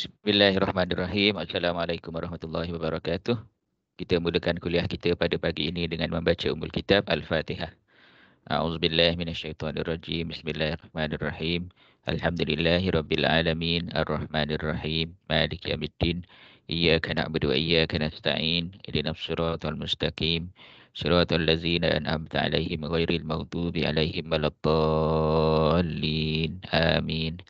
Bismillahirrahmanirrahim. Assalamualaikum warahmatullahi wabarakatuh. Kita mulakan kuliah kita pada pagi ini dengan membaca umul kitab Al-Fatihah. A'udzubillah minasyaitonirrajim. Bismillahirrahmanirrahim. Alhamdulillahi rabbil alamin. Ar-Rahmanirrahim. Maliki yamiddin. Iyaka na'budu wa iyaka nasta'in. Ihdinas siratal mustaqim. Siratal lazina an'amta 'alaihim ghairil maghdubi 'alaihim waladdallin. Amin.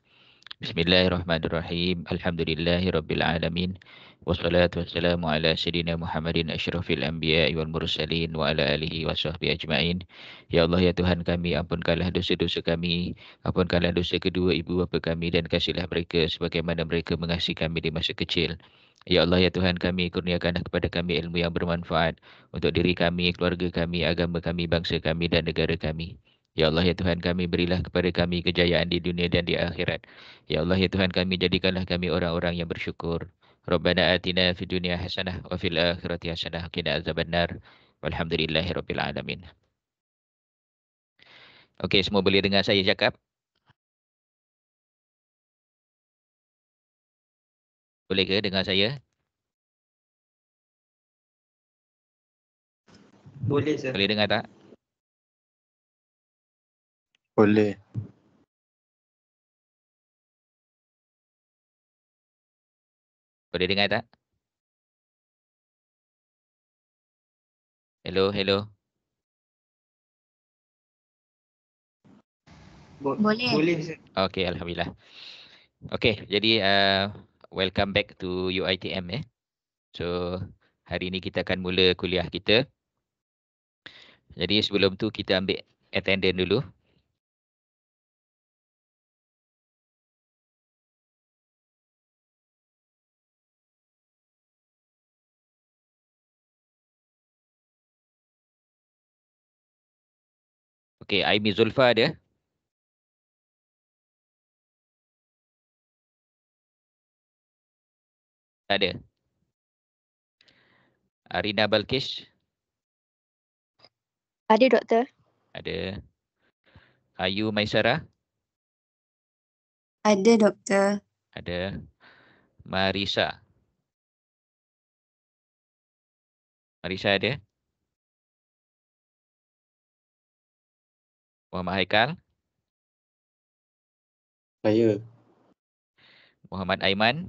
Bismillahirrahmanirrahim. Alhamdulillahirrabbilalamin. Wassalatu wassalamu ala sayyidina Muhammadin asyrafil anbiya wal mursalin wa ala alihi wa sahbihi ajma'in. Ya Allah, Ya Tuhan kami, ampunkanlah dosa-dosa kami, ampunkanlah dosa kedua ibu bapa kami dan kasihlah mereka sebagaimana mereka mengasihi kami di masa kecil. Ya Allah, Ya Tuhan kami, kurniakanlah kepada kami ilmu yang bermanfaat untuk diri kami, keluarga kami, agama kami, bangsa kami dan negara kami. Ya Allah ya Tuhan kami berilah kepada kami kejayaan di dunia dan di akhirat. Ya Allah ya Tuhan kami jadikanlah kami orang-orang yang bersyukur. Rabbana atina fid dunya hasanah wa fil akhirati hasanah wa qina azabannar. Walhamdulillahirabbil alamin. Okey semua boleh dengar saya cakap? Boleh ke dengar saya? Boleh Boleh dengar tak? boleh Boleh dengar tak? Hello, hello. Boleh. Boleh. okey Alhamdulillah. okey jadi uh, welcome back to UITM. Eh. So, hari ini kita akan mula kuliah kita. Jadi sebelum tu kita ambil attendant dulu. Okey, Aimi Zulfa ada. Tak ada. Arina Balkis. Ada doktor. Ada. Ayu Maisara. Ada doktor. Ada. Marisa. Marisa ada. Muhammad Haikal. Saya. Muhammad Aiman.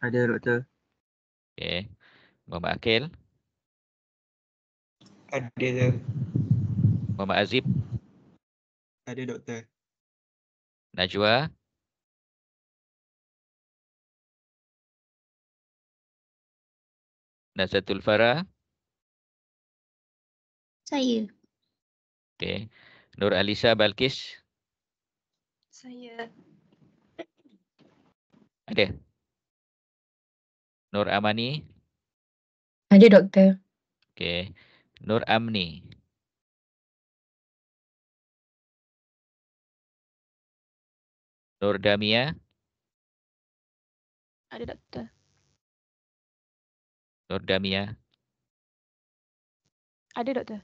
Ada doktor. Okey. Muhammad Akil. Ada. Muhammad Azib. Ada doktor. Najwa. Nasatul Farah. Saya. Okey. Nur Alisa Balkis. Saya. Ada. Nur Amani. Ada doktor. Okey. Nur Amni. Nur Damia. Ada doktor. Nur Damia. Ada doktor.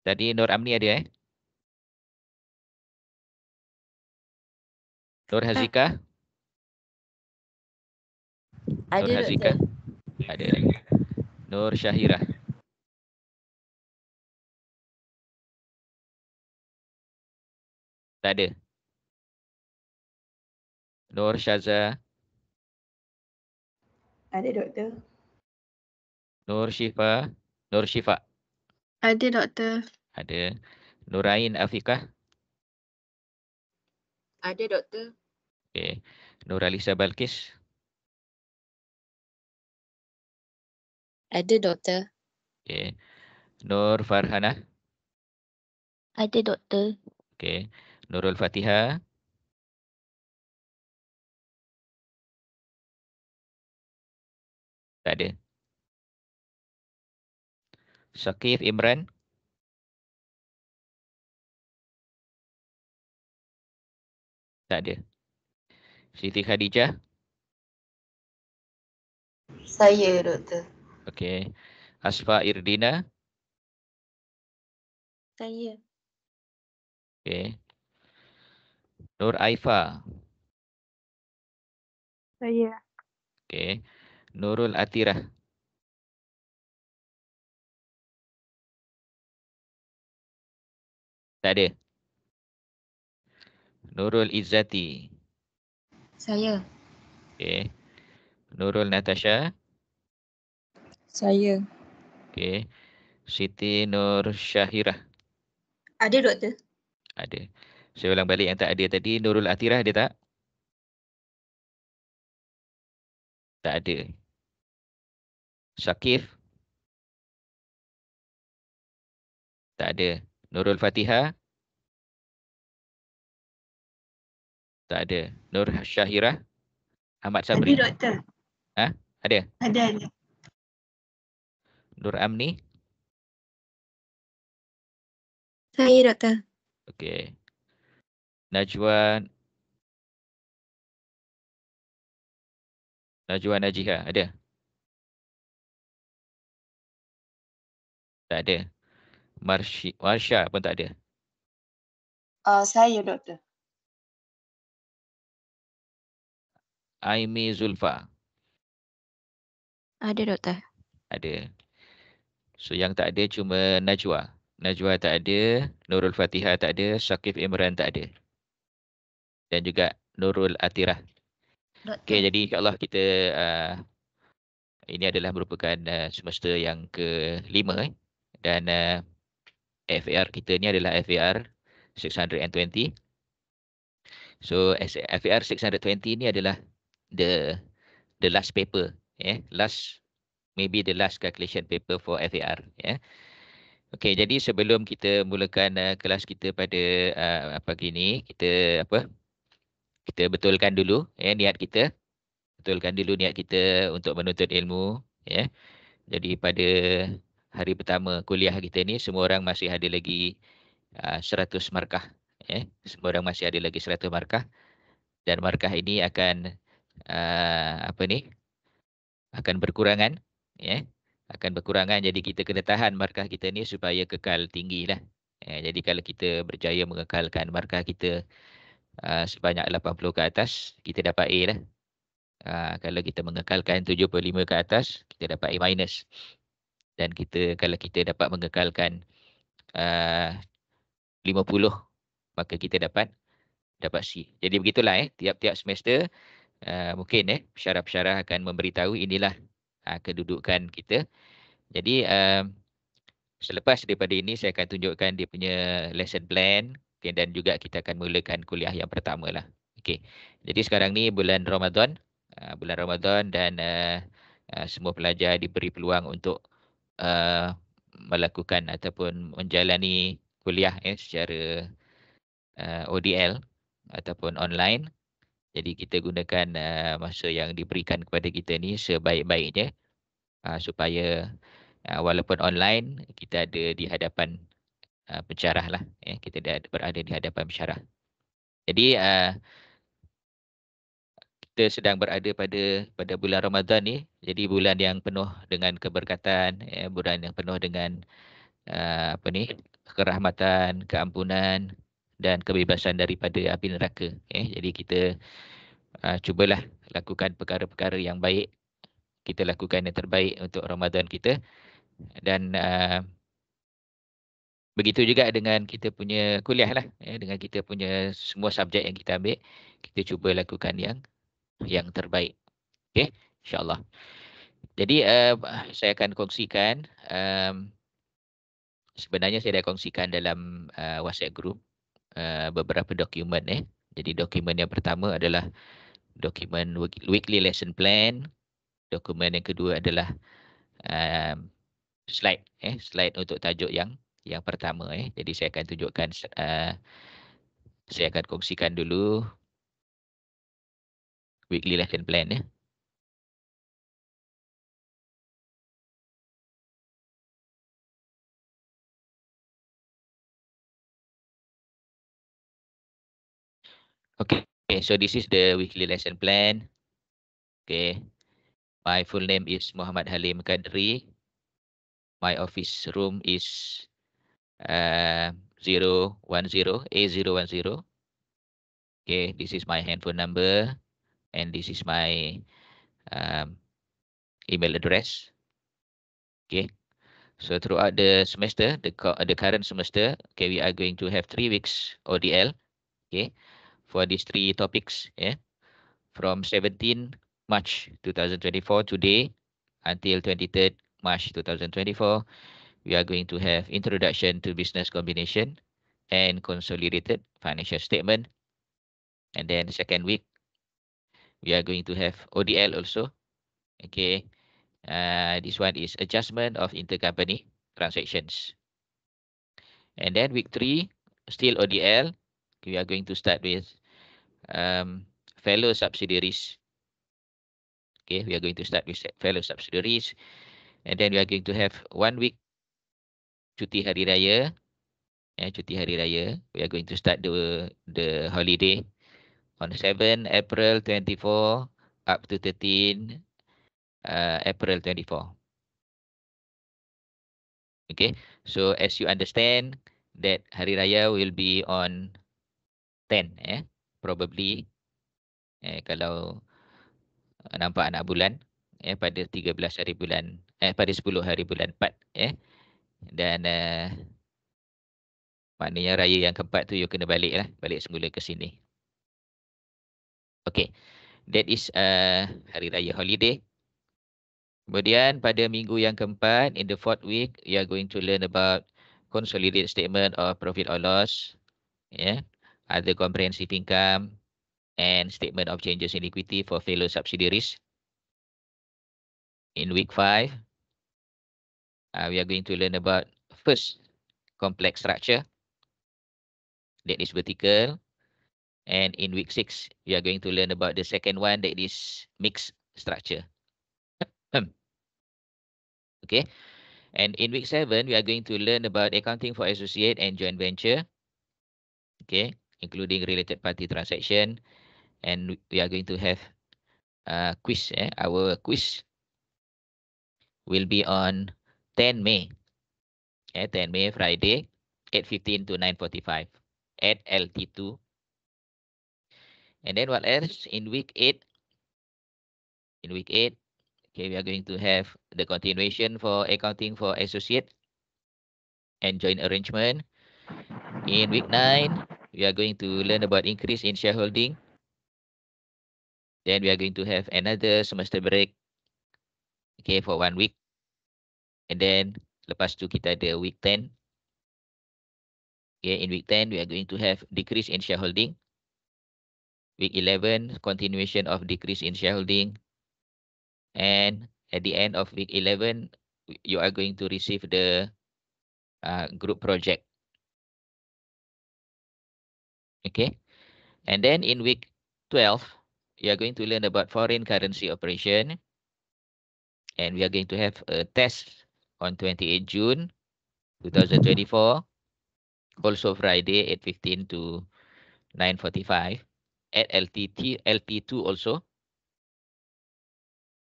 Tadi Nur Amni ada eh? Nur ah. Hazika? Ada Nur Hazika? Doktor. Ada. Nur Syahira. Tak ada. Nur Syaza. Ada doktor. Nur Syifa. Nur Syifa. Ada doktor. Ada. Nurain Afiqah? Ada doktor. Okey. Nur Alisa Balkis? Ada doktor. Okey. Nur Farhana? Ada doktor. Okey. Nurul Fatiha? Tak ada. Shakif Imran. Tak ada. Siti Khadijah. Saya, Doktor. Okey. Asfa Irdina. Saya. Okey. Nur Aifa. Saya. Okey. Nurul Atirah. Tak ada. Nurul Izzati. Saya. Okey. Nurul Natasha. Saya. Okey. Siti Nur Syahirah. Ada doktor? Ada. Saya ulang balik yang tak ada tadi. Nurul Atirah ada tak? Tak ada. Syakif? Tak ada. Nurul Fatihah, Tak ada. Nur Syahira. Ahmad Sabri. Ada doktor. Ha? Ada? Ada. ada. Nur Amni. Saya doktor. Okey. Najwa. Najwa Najihah ada? Tak ada. Marsy, Marsha pun tak ada. Uh, saya doktor. Aimi Zulfa. Ada doktor. Ada. So yang tak ada cuma Najwa. Najwa tak ada, Nurul Fatihah tak ada, Syakif Imran tak ada. Dan juga Nurul Atirah. Okey, jadi insyaAllah kita uh, ini adalah merupakan uh, semester yang kelima eh. dan uh, FAR kita ni adalah FAR 620. So FAR 620 ni adalah the the last paper, yeah, last maybe the last calculation paper for FAR, yeah. Okay, jadi sebelum kita mulakan uh, kelas kita pada uh, pagi ni, kita apa? Kita betulkan dulu yeah, niat kita. Betulkan dulu niat kita untuk menuntut ilmu, yeah. Jadi pada hari pertama kuliah kita ni semua orang masih ada lagi uh, ah, 100 markah eh semua orang masih ada lagi 100 markah dan markah ini akan uh, apa ni akan berkurangan ya yeah. akan berkurangan jadi kita kena tahan markah kita ni supaya kekal tinggilah eh jadi kalau kita berjaya mengekalkan markah kita uh, sebanyak 80 ke atas kita dapat A lah uh, kalau kita mengekalkan 75 ke atas kita dapat A minus dan kita kalau kita dapat mengekalkan ah, uh, 50 maka kita dapat dapat C. Jadi begitulah eh tiap-tiap semester uh, mungkin eh syarah-syarah akan memberitahu inilah uh, kedudukan kita. Jadi uh, selepas daripada ini saya akan tunjukkan dia punya lesson plan okay, dan juga kita akan mulakan kuliah yang pertama lah. Okay. Jadi sekarang ni bulan Ramadan, uh, bulan Ramadan dan uh, uh, semua pelajar diberi peluang untuk uh, melakukan ataupun menjalani kuliah eh, secara uh, ODL ataupun online. Jadi kita gunakan uh, masa yang diberikan kepada kita ni sebaik-baiknya uh, supaya uh, walaupun online kita ada di hadapan uh, pencerah lah. Eh, kita ada berada di hadapan pencerah. Jadi uh, kita sedang berada pada pada bulan Ramadan ni jadi bulan yang penuh dengan keberkatan ya, bulan yang penuh dengan uh, apa ni kerahmatan keampunan dan kebebasan daripada api neraka ya jadi kita uh, cubalah lakukan perkara-perkara yang baik kita lakukan yang terbaik untuk Ramadan kita dan uh, Begitu juga dengan kita punya kuliah lah. Ya, dengan kita punya semua subjek yang kita ambil. Kita cuba lakukan yang yang terbaik. Okey, insyaAllah. Jadi uh, saya akan kongsikan, um, sebenarnya saya dah kongsikan dalam uh, WhatsApp group uh, beberapa dokumen. Eh. Jadi dokumen yang pertama adalah dokumen weekly lesson plan. Dokumen yang kedua adalah um, slide eh slide untuk tajuk yang yang pertama eh jadi saya akan tunjukkan uh, saya akan kongsikan dulu weekly lesson plan ya. Okay. okay, so this is the weekly lesson plan. Okay, my full name is Muhammad Halim Kadri. My office room is uh, 010, A010. Okay, this is my handphone number. and this is my um, email address. Okay. So throughout the semester, the, uh, the current semester, okay, we are going to have three weeks ODL, okay, for these three topics, yeah, from 17 March 2024 today until 23rd March 2024, we are going to have introduction to business combination and consolidated financial statement. And then the second week, we are going to have ODL also. Okay. Uh, this one is adjustment of intercompany transactions. And then week three, still ODL. We are going to start with um, fellow subsidiaries. Okay, we are going to start with fellow subsidiaries. And then we are going to have one week cuti hari raya. Eh, cuti hari raya. We are going to start the the holiday on 7 April 24 up to 13 uh, April 24. Okay, so as you understand that Hari Raya will be on 10, eh, probably eh, kalau nampak anak bulan eh, pada 13 hari bulan, eh, pada 10 hari bulan 4. Eh. Dan eh, maknanya raya yang keempat tu you kena balik lah, balik semula ke sini. Okay. That is uh, hari raya holiday. Kemudian pada minggu yang keempat, in the fourth week, you are going to learn about consolidated statement of profit or loss. Yeah. Other comprehensive income and statement of changes in equity for fellow subsidiaries. In week five, uh, we are going to learn about first complex structure. That is vertical. And in week six, we are going to learn about the second one that is mixed structure. okay. And in week seven, we are going to learn about accounting for associate and joint venture. Okay, including related party transaction. And we are going to have a uh, quiz. Eh? Our quiz will be on 10 May. Eh, 10 May, Friday, 8.15 to 9.45 at LT2 and then what else in week eight? In week eight, okay, we are going to have the continuation for accounting for associate and joint arrangement. In week nine, we are going to learn about increase in shareholding. Then we are going to have another semester break, okay, for one week. And then lepas tu kita ada week 10. Okay, in week 10, we are going to have decrease in shareholding. Week 11, continuation of decrease in shareholding. And at the end of week 11, you are going to receive the uh, group project. Okay. And then in week 12, you are going to learn about foreign currency operation. And we are going to have a test on 28 June 2024. Also Friday, 8.15 to 9.45 at lieutenant LT, LT2 also.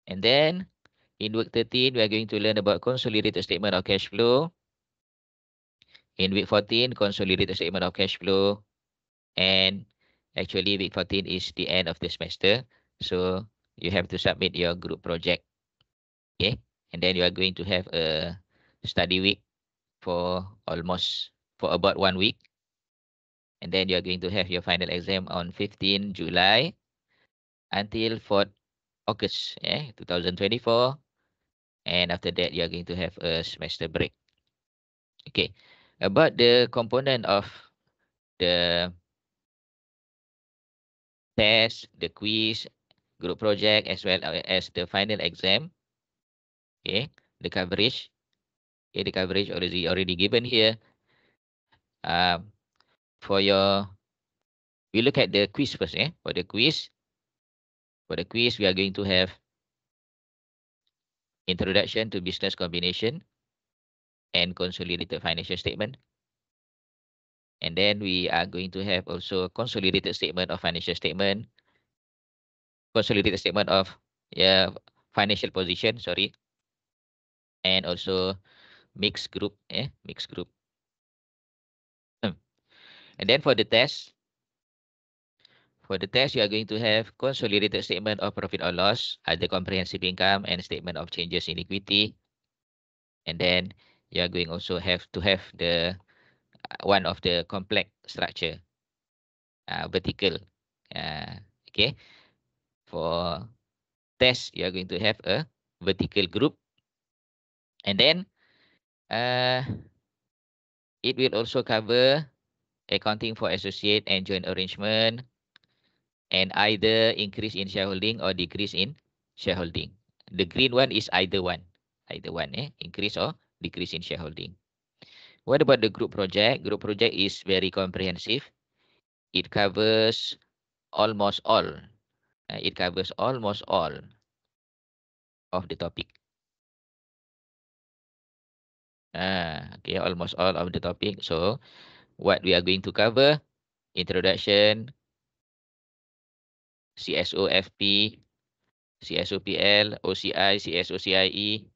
And then in week 13, we are going to learn about consolidated statement of cash flow. In week 14, consolidated statement of cash flow. And actually week 14 is the end of the semester. So you have to submit your group project. Okay. And then you are going to have a study week for almost for about one week and then you are going to have your final exam on 15 July until 4th August yeah, 2024. And after that, you are going to have a semester break. Okay, about the component of the test, the quiz, group project, as well as the final exam. Okay, the coverage. Okay, the coverage already already given here. Um, for your, we look at the quiz first, eh? For the quiz, for the quiz, we are going to have introduction to business combination and consolidated financial statement. And then we are going to have also consolidated statement of financial statement, consolidated statement of yeah, financial position, sorry, and also mixed group, eh, mixed group and then for the test, for the test, you are going to have consolidated statement of profit or loss, other comprehensive income, and statement of changes in equity. And then you are going also have to have the uh, one of the complex structure, uh, vertical. Uh, okay. For test, you are going to have a vertical group. And then uh, it will also cover accounting for associate and joint arrangement, and either increase in shareholding or decrease in shareholding. The green one is either one, either one, eh? increase or decrease in shareholding. What about the group project? Group project is very comprehensive. It covers almost all. Uh, it covers almost all of the topic. Ah, okay, almost all of the topic. So what we are going to cover, introduction, CSOFP, CSOPL, OCI, CSOCIE,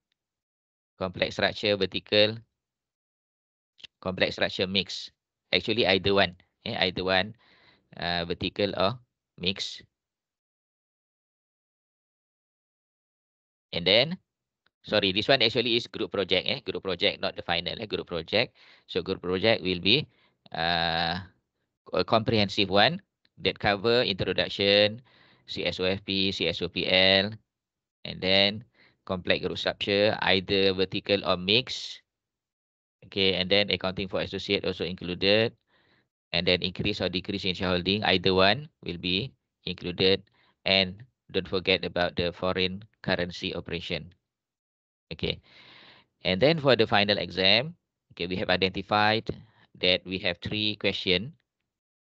complex structure vertical, complex structure mix. Actually either one, eh, either one, uh, vertical or mix. And then, sorry, this one actually is group project, eh, group project, not the final, eh, group project. So group project will be uh, a comprehensive one that cover introduction, CSOFP, CSOPL, and then complex group structure, either vertical or mixed. Okay, and then accounting for associate also included. And then increase or decrease in shareholding, either one will be included. And don't forget about the foreign currency operation. Okay. And then for the final exam, okay, we have identified that we have three questions.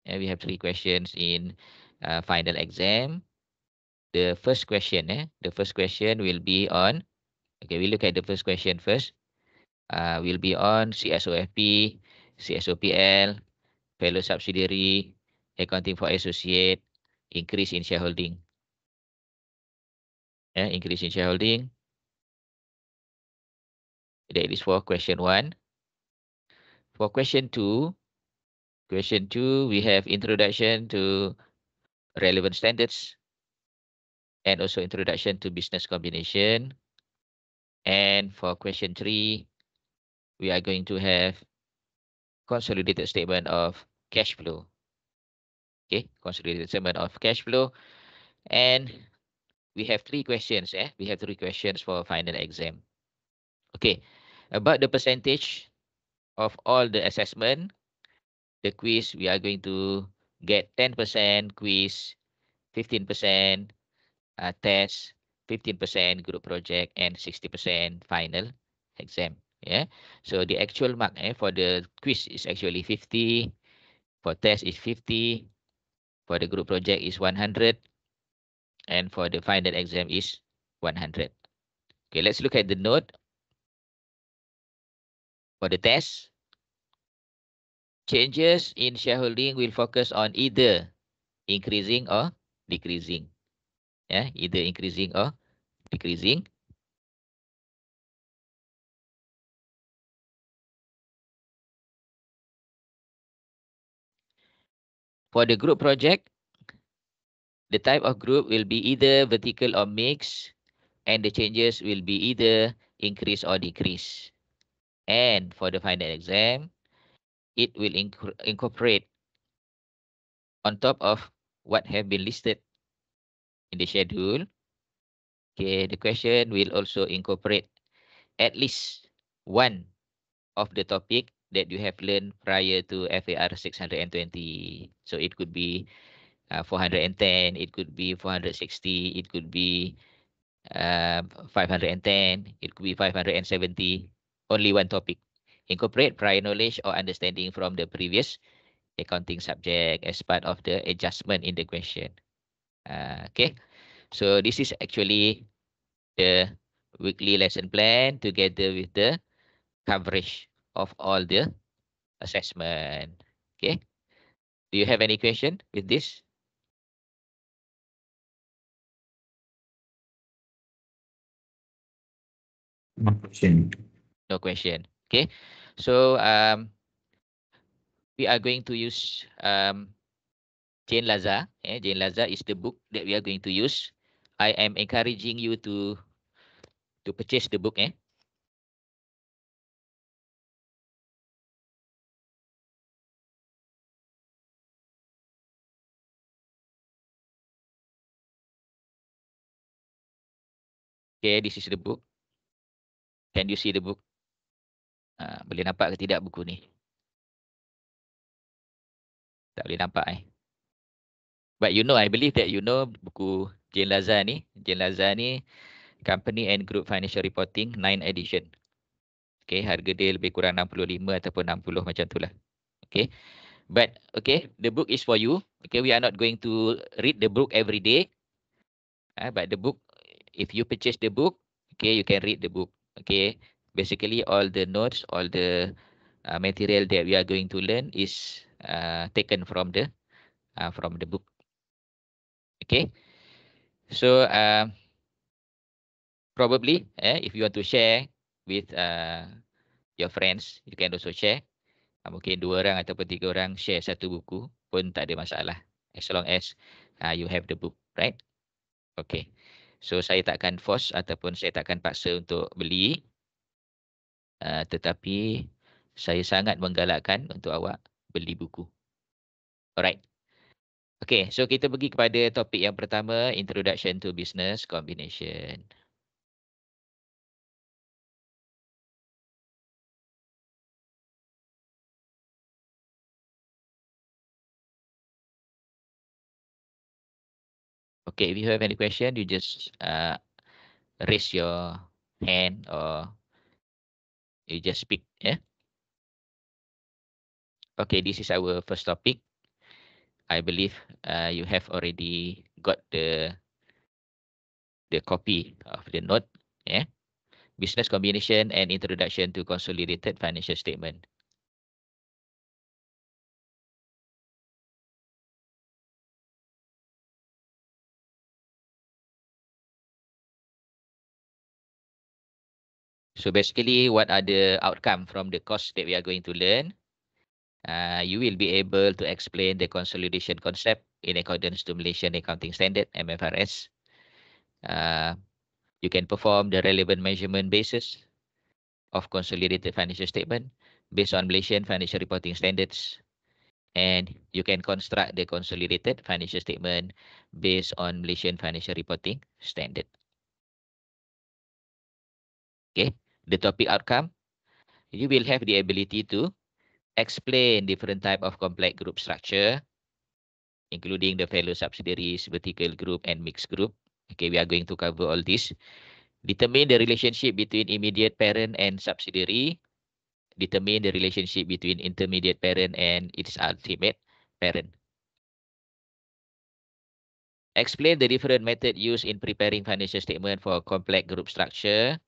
And we have three questions in uh, final exam. The first question, eh? the first question will be on, okay, we look at the first question first. Uh, will be on CSOFP, CSOPL, fellow subsidiary, accounting for associate, increase in shareholding. Yeah, increase in shareholding. That is for question one. For question two, question two, we have introduction to relevant standards and also introduction to business combination. And for question three, we are going to have consolidated statement of cash flow. Okay, consolidated statement of cash flow. And we have three questions. Eh? We have three questions for final exam. Okay, about the percentage of all the assessment, the quiz, we are going to get 10% quiz, 15% uh, test, 15% group project, and 60% final exam. Yeah. So the actual mark eh, for the quiz is actually 50, for test is 50, for the group project is 100, and for the final exam is 100. Okay, let's look at the note for the test. Changes in shareholding will focus on either increasing or decreasing. Yeah, either increasing or decreasing. For the group project, the type of group will be either vertical or mixed, and the changes will be either increase or decrease. And for the final exam, it will inc incorporate on top of what have been listed in the schedule. Okay, the question will also incorporate at least one of the topic that you have learned prior to FAR 620. So it could be uh, 410, it could be 460, it could be uh, 510, it could be 570 only one topic. Incorporate prior knowledge or understanding from the previous accounting subject as part of the adjustment in the question. Uh, okay, so this is actually the weekly lesson plan together with the coverage of all the assessment. Okay, do you have any question with this? No question no question. Okay, so um, we are going to use um, Jane Laza. Jane Laza is the book that we are going to use. I am encouraging you to to purchase the book. Eh? Okay, this is the book. Can you see the book? Ha, boleh nampak ke tidak buku ni? Tak boleh nampak eh. But you know, I believe that you know buku Jane Lazar ni. Jane Lazar ni Company and Group Financial Reporting 9 Edition. Okay, harga dia lebih kurang 65 ataupun 60 macam tu lah. Okay. But, okay, the book is for you. Okay, we are not going to read the book every day. Uh, but the book, if you purchase the book, okay, you can read the book. Okay, basically all the notes, all the uh, material that we are going to learn is uh, taken from the uh, from the book. Okay, so uh, probably eh, if you want to share with uh, your friends, you can also share. Uh, mungkin dua orang ataupun tiga orang share satu buku pun tak ada masalah. As long as uh, you have the book, right? Okay. So saya takkan force ataupun saya takkan paksa untuk beli Ah, tetapi saya sangat menggalakkan untuk awak beli buku. Alright. Okay, so kita pergi kepada topik yang pertama, Introduction to Business Combination. Okay, if you have any question, you just uh, raise your hand or you just pick yeah okay this is our first topic i believe uh, you have already got the the copy of the note yeah business combination and introduction to consolidated financial statement So basically, what are the outcome from the course that we are going to learn? Uh, you will be able to explain the consolidation concept in accordance to Malaysian Accounting Standard, MFRS. Uh, you can perform the relevant measurement basis of consolidated financial statement based on Malaysian financial reporting standards. And you can construct the consolidated financial statement based on Malaysian financial reporting standard. Okay the topic outcome, you will have the ability to explain different type of complex group structure, including the fellow subsidiaries, vertical group, and mixed group. Okay, we are going to cover all this. Determine the relationship between immediate parent and subsidiary. Determine the relationship between intermediate parent and its ultimate parent. Explain the different method used in preparing financial statement for complex group structure.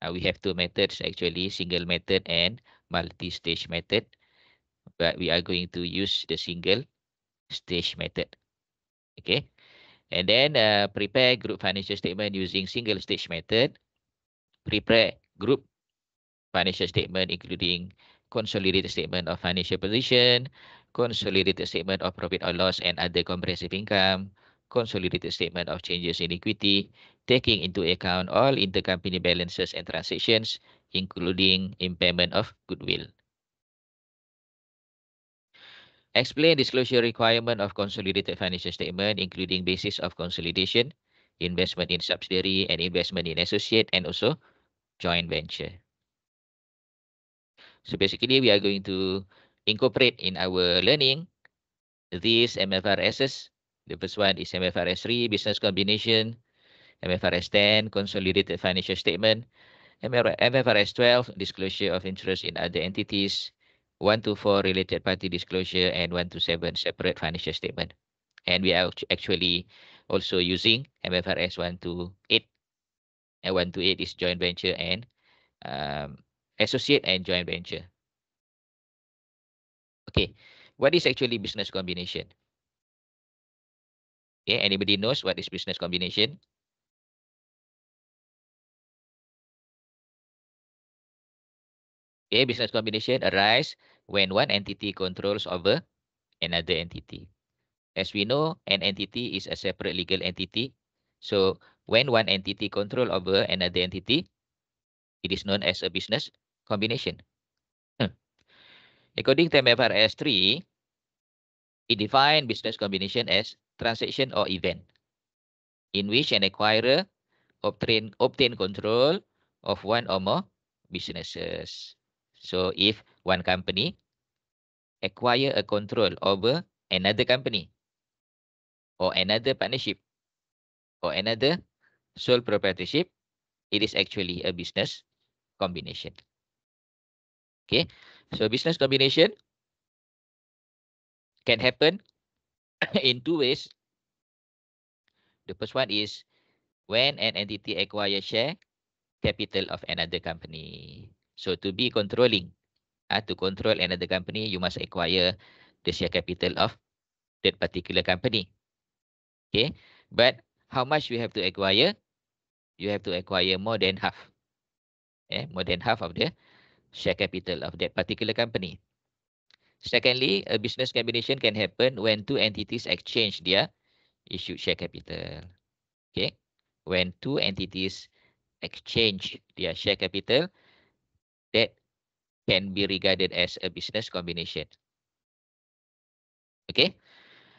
Uh, we have two methods actually, single method and multi-stage method. But we are going to use the single stage method. Okay. And then uh, prepare group financial statement using single stage method. Prepare group financial statement including consolidated statement of financial position, consolidated statement of profit or loss and other comprehensive income, consolidated statement of changes in equity, taking into account all intercompany balances and transactions, including impairment of goodwill. Explain disclosure requirement of consolidated financial statement, including basis of consolidation, investment in subsidiary and investment in associate, and also joint venture. So basically, we are going to incorporate in our learning these MFRSs. The first one is MFRS 3, business combination, MFRS 10, consolidated financial statement, MFRS 12, disclosure of interest in other entities, 1 to 4 related party disclosure, and 1 to 7 separate financial statement. And we are actually also using MFRS 1 to 8. And 1 to 8 is joint venture and um, associate and joint venture. Okay, what is actually business combination? Okay, anybody knows what is business combination? Okay, business combination arise when one entity controls over another entity. As we know, an entity is a separate legal entity. So when one entity control over another entity, it is known as a business combination. Hmm. According to MFRS 3, it defines business combination as transaction or event in which an acquirer obtain, obtain control of one or more businesses. So if one company acquire a control over another company or another partnership or another sole proprietorship, it is actually a business combination. Okay, so business combination can happen in two ways. The first one is when an entity acquires share capital of another company. So to be controlling, uh, to control another company, you must acquire the share capital of that particular company. Okay, but how much you have to acquire? You have to acquire more than half. Eh, more than half of the share capital of that particular company. Secondly, a business combination can happen when two entities exchange their issued share capital. Okay, when two entities exchange their share capital, can be regarded as a business combination. Okay.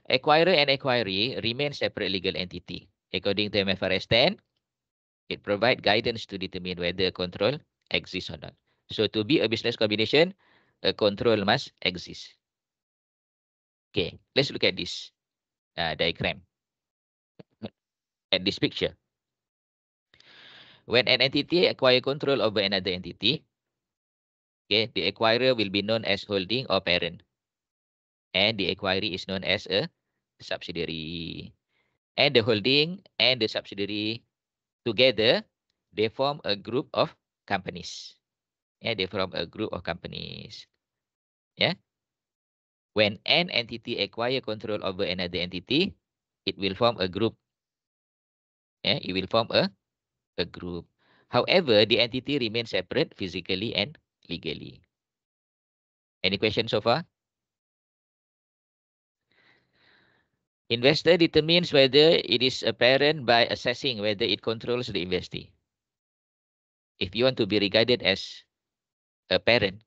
Acquirer and acquiree remain separate legal entity. According to MFRS 10, it provide guidance to determine whether control exists or not. So to be a business combination, a control must exist. Okay, let's look at this uh, diagram. At this picture. When an entity acquire control over another entity, Okay, the acquirer will be known as holding or parent. And the acquirer is known as a subsidiary. And the holding and the subsidiary together, they form a group of companies. Yeah, they form a group of companies. Yeah. When an entity acquire control over another entity, it will form a group. Yeah, it will form a, a group. However, the entity remains separate physically and legally. Any questions so far? Investor determines whether it is apparent by assessing whether it controls the investee. If you want to be regarded as a parent,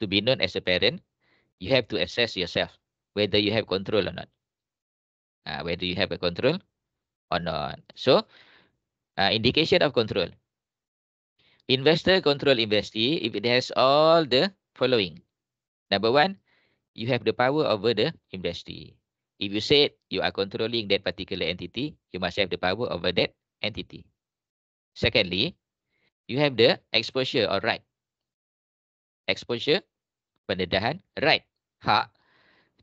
to be known as a parent, you have to assess yourself whether you have control or not. Uh, whether you have a control or not. So, uh, indication of control. Investor control investee if it has all the following. Number one, you have the power over the investee. If you said you are controlling that particular entity, you must have the power over that entity. Secondly, you have the exposure or right. Exposure, pendedahan, right, hak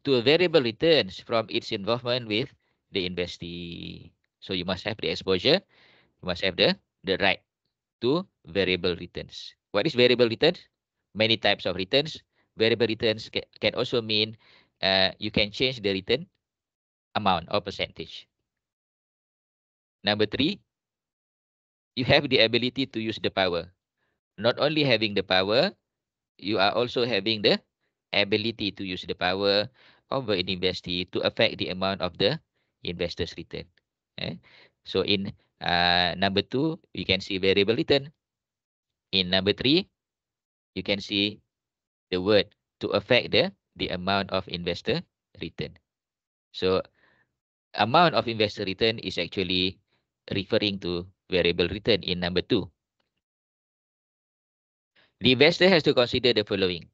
to variable returns from its involvement with the investee. So you must have the exposure, you must have the the right to variable returns. What is variable returns? Many types of returns. Variable returns can also mean uh, you can change the return amount or percentage. Number three, you have the ability to use the power. Not only having the power, you are also having the ability to use the power of an investee to affect the amount of the investor's return. Eh? So in uh, number two, you can see variable return. In number three, you can see the word to affect the, the amount of investor return. So amount of investor return is actually referring to variable return in number two. The investor has to consider the following.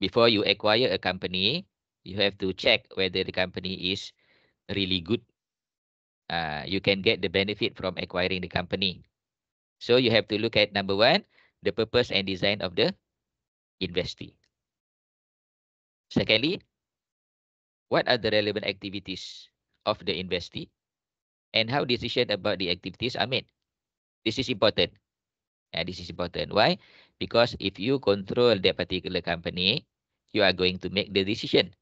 Before you acquire a company, you have to check whether the company is really good uh, you can get the benefit from acquiring the company. So you have to look at number one, the purpose and design of the investee. Secondly, what are the relevant activities of the investee and how decision about the activities are made. This is important. And this is important. Why? Because if you control that particular company, you are going to make the decision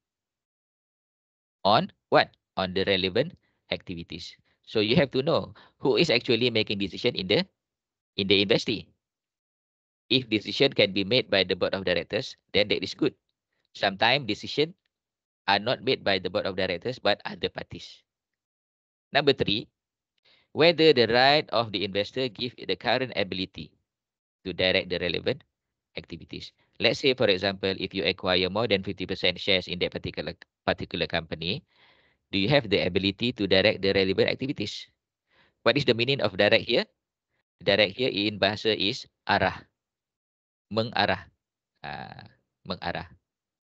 on what? On the relevant activities. So you have to know who is actually making decision in the in the industry. If decision can be made by the board of directors, then that is good. Sometimes decision are not made by the board of directors but other parties. Number three, whether the right of the investor give the current ability to direct the relevant activities. Let's say, for example, if you acquire more than 50% shares in that particular particular company, Do you have the ability to direct the relevant activities? What is the meaning of direct here? Direct here in bahasa is arah. Mengarah. Uh, mengarah.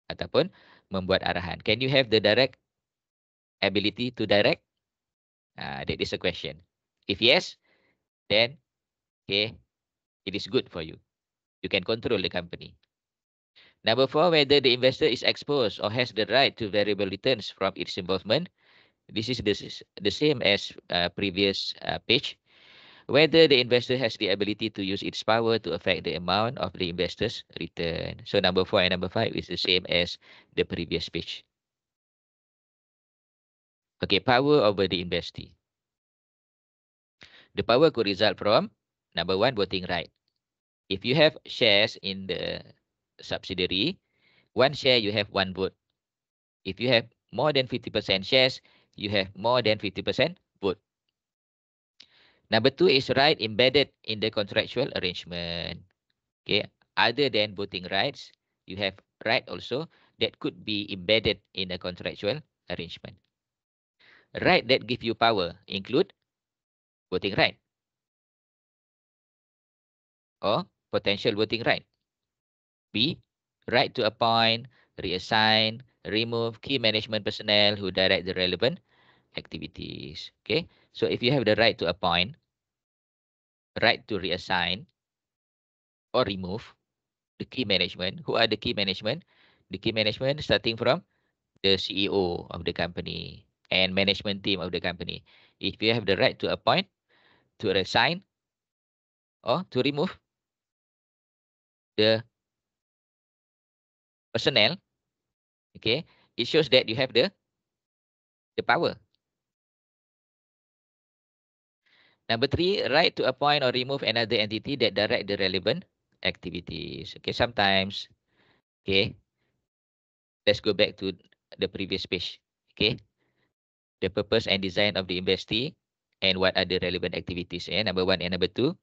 Ataupun membuat arahan. Can you have the direct ability to direct? Uh, that is a question. If yes, then okay, it is good for you. You can control the company. Number four, whether the investor is exposed or has the right to variable returns from its involvement. This is the the same as uh, previous uh, page. Whether the investor has the ability to use its power to affect the amount of the investor's return. So number four and number five is the same as the previous page. Okay, power over the investee. The power could result from number one, voting right. If you have shares in the subsidiary, one share you have one vote. If you have more than 50% shares, you have more than 50% vote. Number two is right embedded in the contractual arrangement. Okay, other than voting rights, you have right also that could be embedded in a contractual arrangement. Right that give you power include voting right or potential voting right. B. Right to appoint, reassign, remove key management personnel who direct the relevant activities. Okay, so if you have the right to appoint, right to reassign, or remove the key management, who are the key management? The key management starting from the CEO of the company and management team of the company. If you have the right to appoint, to reassign, or to remove the personnel, okay, it shows that you have the the power. Number three, right to appoint or remove another entity that direct the relevant activities. Okay, sometimes, okay, let's go back to the previous page. Okay, the purpose and design of the investee and what are the relevant activities. Yeah, number one and number two.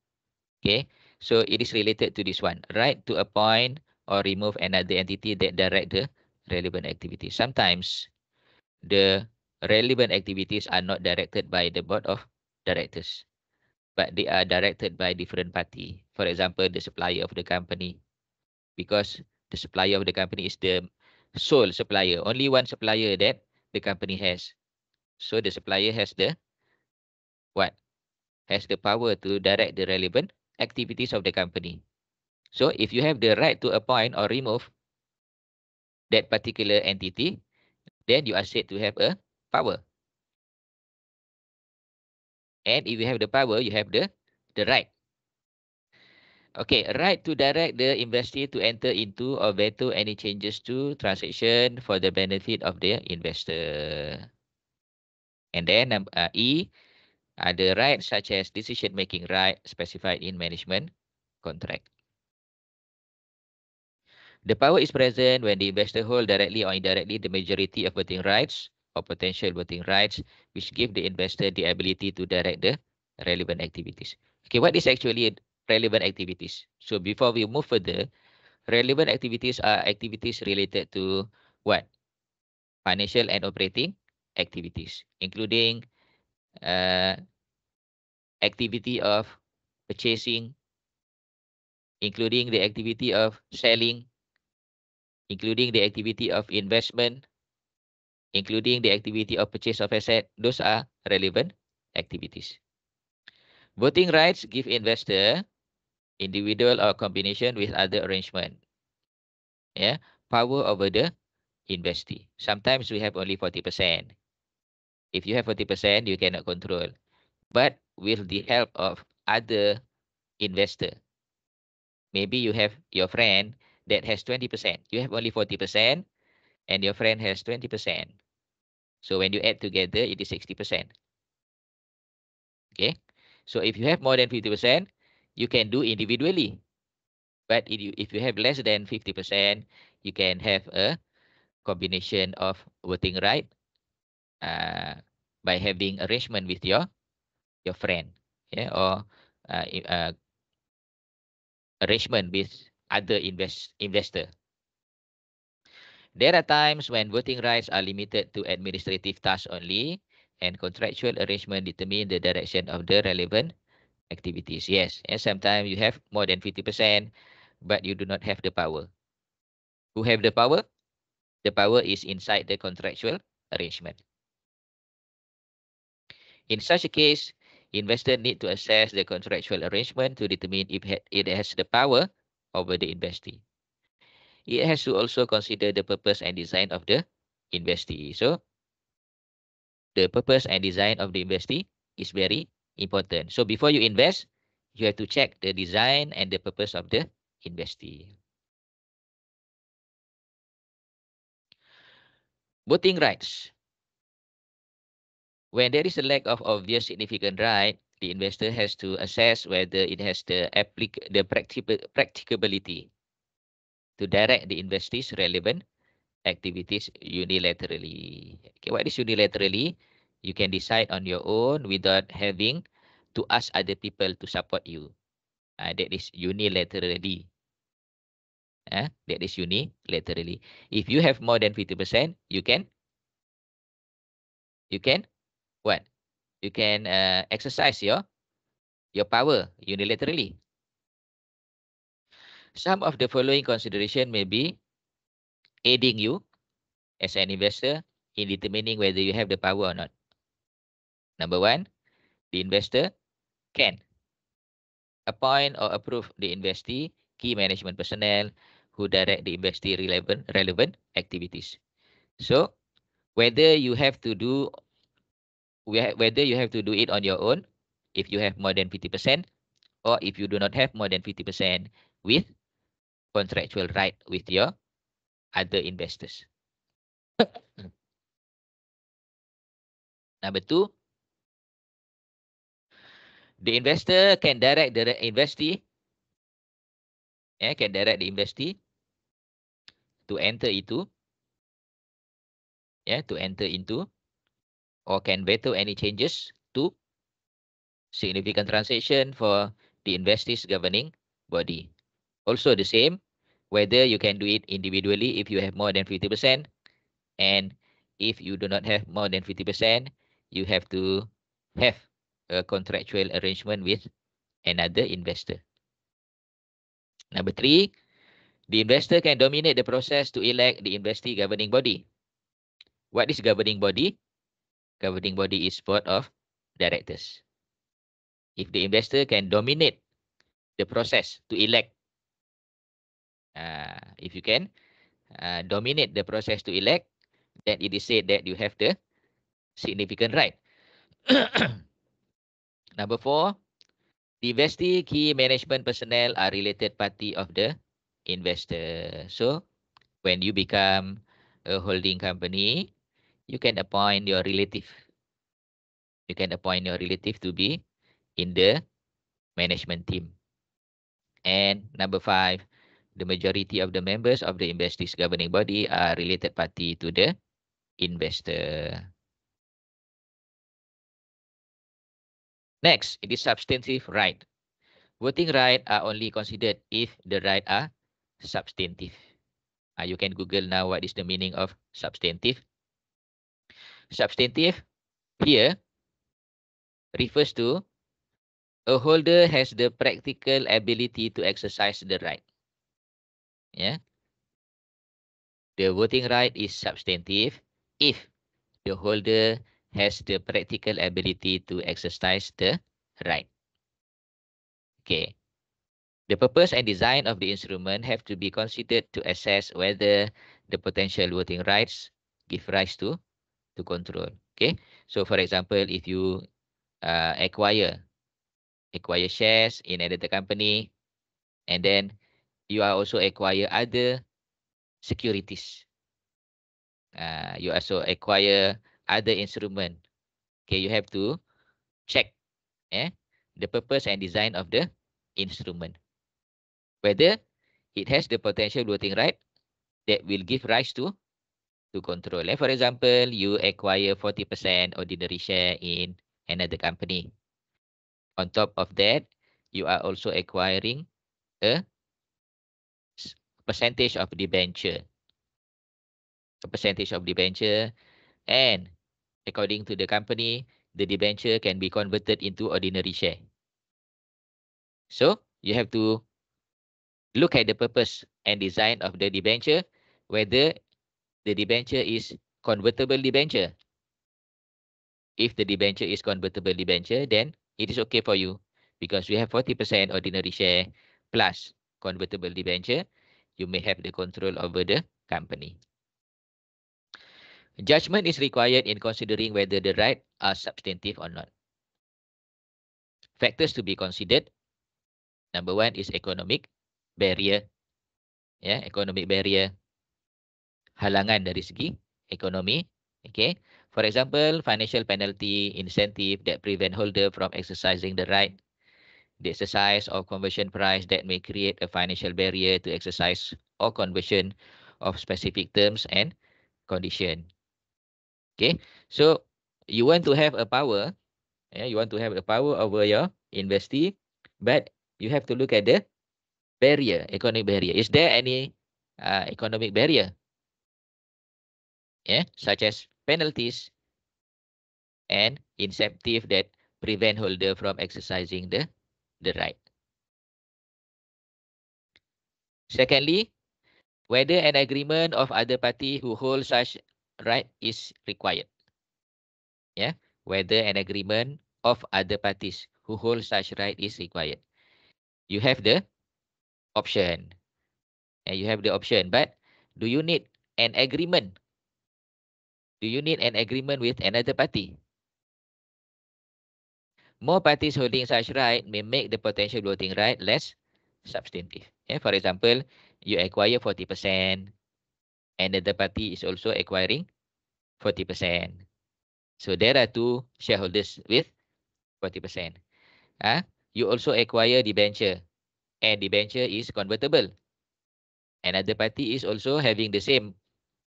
Okay, so it is related to this one. Right to appoint or remove another entity that direct the relevant activity. Sometimes the relevant activities are not directed by the board of directors, but they are directed by different party. For example, the supplier of the company, because the supplier of the company is the sole supplier, only one supplier that the company has. So the supplier has the what? Has the power to direct the relevant activities of the company. So if you have the right to appoint or remove that particular entity, then you are said to have a power. And if you have the power, you have the, the right. Okay, right to direct the investor to enter into or veto any changes to transaction for the benefit of the investor. And then uh, E, are the rights such as decision-making right specified in management contract. The power is present when the investor hold directly or indirectly the majority of voting rights or potential voting rights, which give the investor the ability to direct the relevant activities. Okay, what is actually relevant activities? So before we move further, relevant activities are activities related to what? Financial and operating activities, including uh, activity of purchasing, including the activity of selling, including the activity of investment, including the activity of purchase of asset, those are relevant activities. Voting rights give investor, individual or combination with other arrangement, yeah, power over the investee. Sometimes we have only 40%. If you have 40%, you cannot control. But with the help of other investor, maybe you have your friend that has 20%. You have only 40% and your friend has 20%. So when you add together, it is 60%. Okay. So if you have more than 50%, you can do individually. But if you, if you have less than 50%, you can have a combination of voting right uh, by having arrangement with your your friend yeah, or uh, uh, arrangement with other invest, investor. There are times when voting rights are limited to administrative tasks only and contractual arrangement determine the direction of the relevant activities. Yes, and sometimes you have more than 50% but you do not have the power. Who have the power? The power is inside the contractual arrangement. In such a case, investor need to assess the contractual arrangement to determine if it has the power over the investee. It has to also consider the purpose and design of the investee. So the purpose and design of the investee is very important. So before you invest, you have to check the design and the purpose of the investee. Voting rights. When there is a lack of obvious significant right, the investor has to assess whether it has the applic the practic practicability to direct the investee's relevant activities unilaterally. Okay, what is unilaterally? You can decide on your own without having to ask other people to support you. Uh, that is unilaterally. Uh, that is unilaterally. If you have more than 50%, you can, you can, what? you can uh, exercise your your power unilaterally. Some of the following consideration may be aiding you as an investor in determining whether you have the power or not. Number one, the investor can appoint or approve the investee key management personnel who direct the investee relevant relevant activities. So whether you have to do whether you have to do it on your own if you have more than 50% or if you do not have more than 50% with contractual right with your other investors. Number two, the investor can direct the investee, yeah, can direct the investee to enter into, yeah, to enter into or can veto any changes to significant transaction for the investor's governing body. Also the same, whether you can do it individually if you have more than 50% and if you do not have more than 50%, you have to have a contractual arrangement with another investor. Number three, the investor can dominate the process to elect the investee governing body. What is governing body? governing body is board of directors. If the investor can dominate the process to elect, uh, if you can uh, dominate the process to elect, then it is said that you have the significant right. Number four, the investee key management personnel are related party of the investor. So when you become a holding company, you can appoint your relative. You can appoint your relative to be in the management team. And number five, the majority of the members of the investor's governing body are related party to the investor. Next, it is substantive right. Voting rights are only considered if the right are substantive. Uh, you can Google now what is the meaning of substantive Substantive here refers to a holder has the practical ability to exercise the right. Yeah. The voting right is substantive if the holder has the practical ability to exercise the right. Okay. The purpose and design of the instrument have to be considered to assess whether the potential voting rights give rise to to control. Okay. So for example, if you uh, acquire acquire shares in another company, and then you are also acquire other securities. Uh, you also acquire other instrument. Okay, you have to check eh, the purpose and design of the instrument. Whether it has the potential voting right that will give rise to to control. Like eh, for example, you acquire 40% ordinary share in another company. On top of that, you are also acquiring a percentage of debenture. A percentage of debenture and according to the company, the debenture can be converted into ordinary share. So you have to look at the purpose and design of the debenture, whether the debenture is convertible debenture. If the debenture is convertible debenture, then it is okay for you because we have 40% ordinary share plus convertible debenture. You may have the control over the company. Judgment is required in considering whether the rights are substantive or not. Factors to be considered. Number one is economic barrier. Yeah, economic barrier. halangan dari segi ekonomi. Okay. For example, financial penalty incentive that prevent holder from exercising the right the exercise or conversion price that may create a financial barrier to exercise or conversion of specific terms and condition. Okay, so you want to have a power, yeah, you want to have a power over your investee, but you have to look at the barrier, economic barrier. Is there any uh, economic barrier yeah, such as penalties and incentive that prevent holder from exercising the, the right. Secondly, whether an agreement of other party who hold such right is required. Yeah, whether an agreement of other parties who hold such right is required. You have the option and you have the option, but do you need an agreement do you need an agreement with another party? More parties holding such right may make the potential voting right less substantive. For example, you acquire 40%, and another party is also acquiring 40%. So there are two shareholders with 40%. Uh, ah, you also acquire debenture and debenture is convertible. Another party is also having the same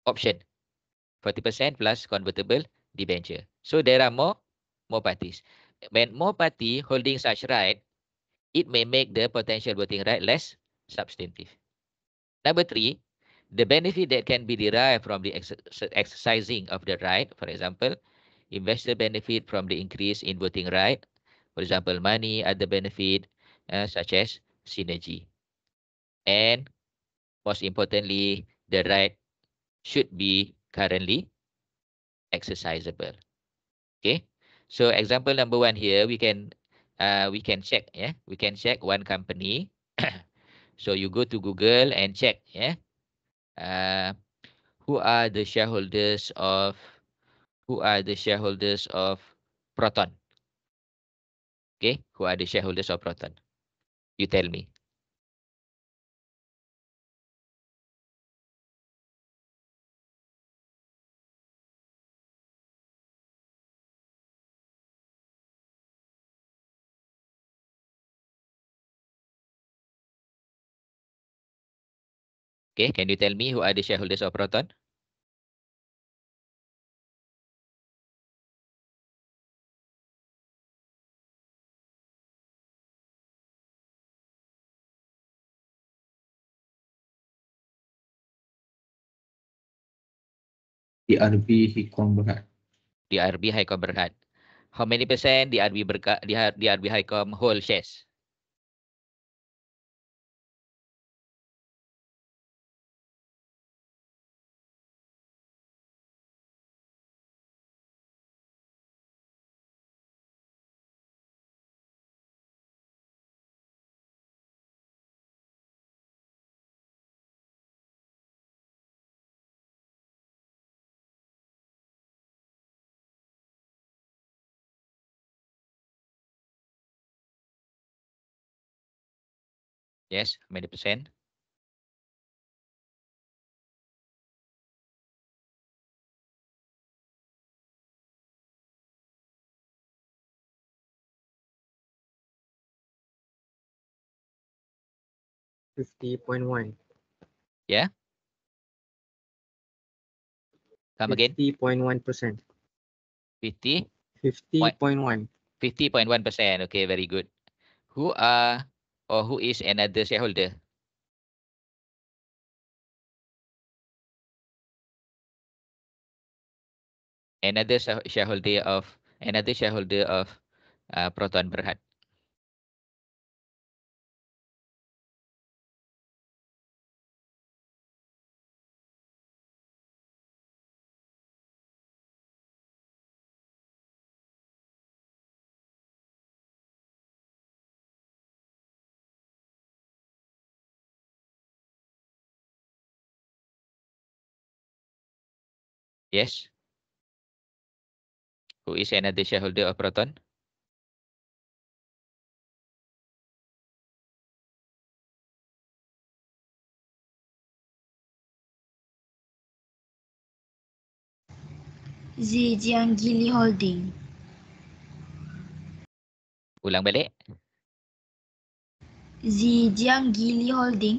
option 40% plus convertible debenture. So there are more more parties. When more party holding such right, it may make the potential voting right less substantive. Number three, the benefit that can be derived from the ex exercising of the right, for example, investor benefit from the increase in voting right, for example, money, other benefit uh, such as synergy. And most importantly, the right should be currently exercisable. Okay, so example number one here, we can uh, we can check, yeah, we can check one company. so you go to Google and check, yeah, uh, who are the shareholders of who are the shareholders of Proton? Okay, who are the shareholders of Proton? You tell me. Okay, can you tell me who are the shareholders of Proton? DRB Hikom Berhad. DRB Hikom Berhad. How many percent DRB Berka, DRB Hikom whole shares? Yes, many percent? Fifty point one. Yeah. Come 50. again. Fifty point one percent. Fifty. Fifty point one. Fifty point one percent. Okay, very good. Who are or who is another shareholder. Another shareholder of another shareholder of uh, Proton Berhad. Yes. Who is another shareholder of Proton? Zijiang Gili Holding. Ulang balik. Zijiang Gili Holding.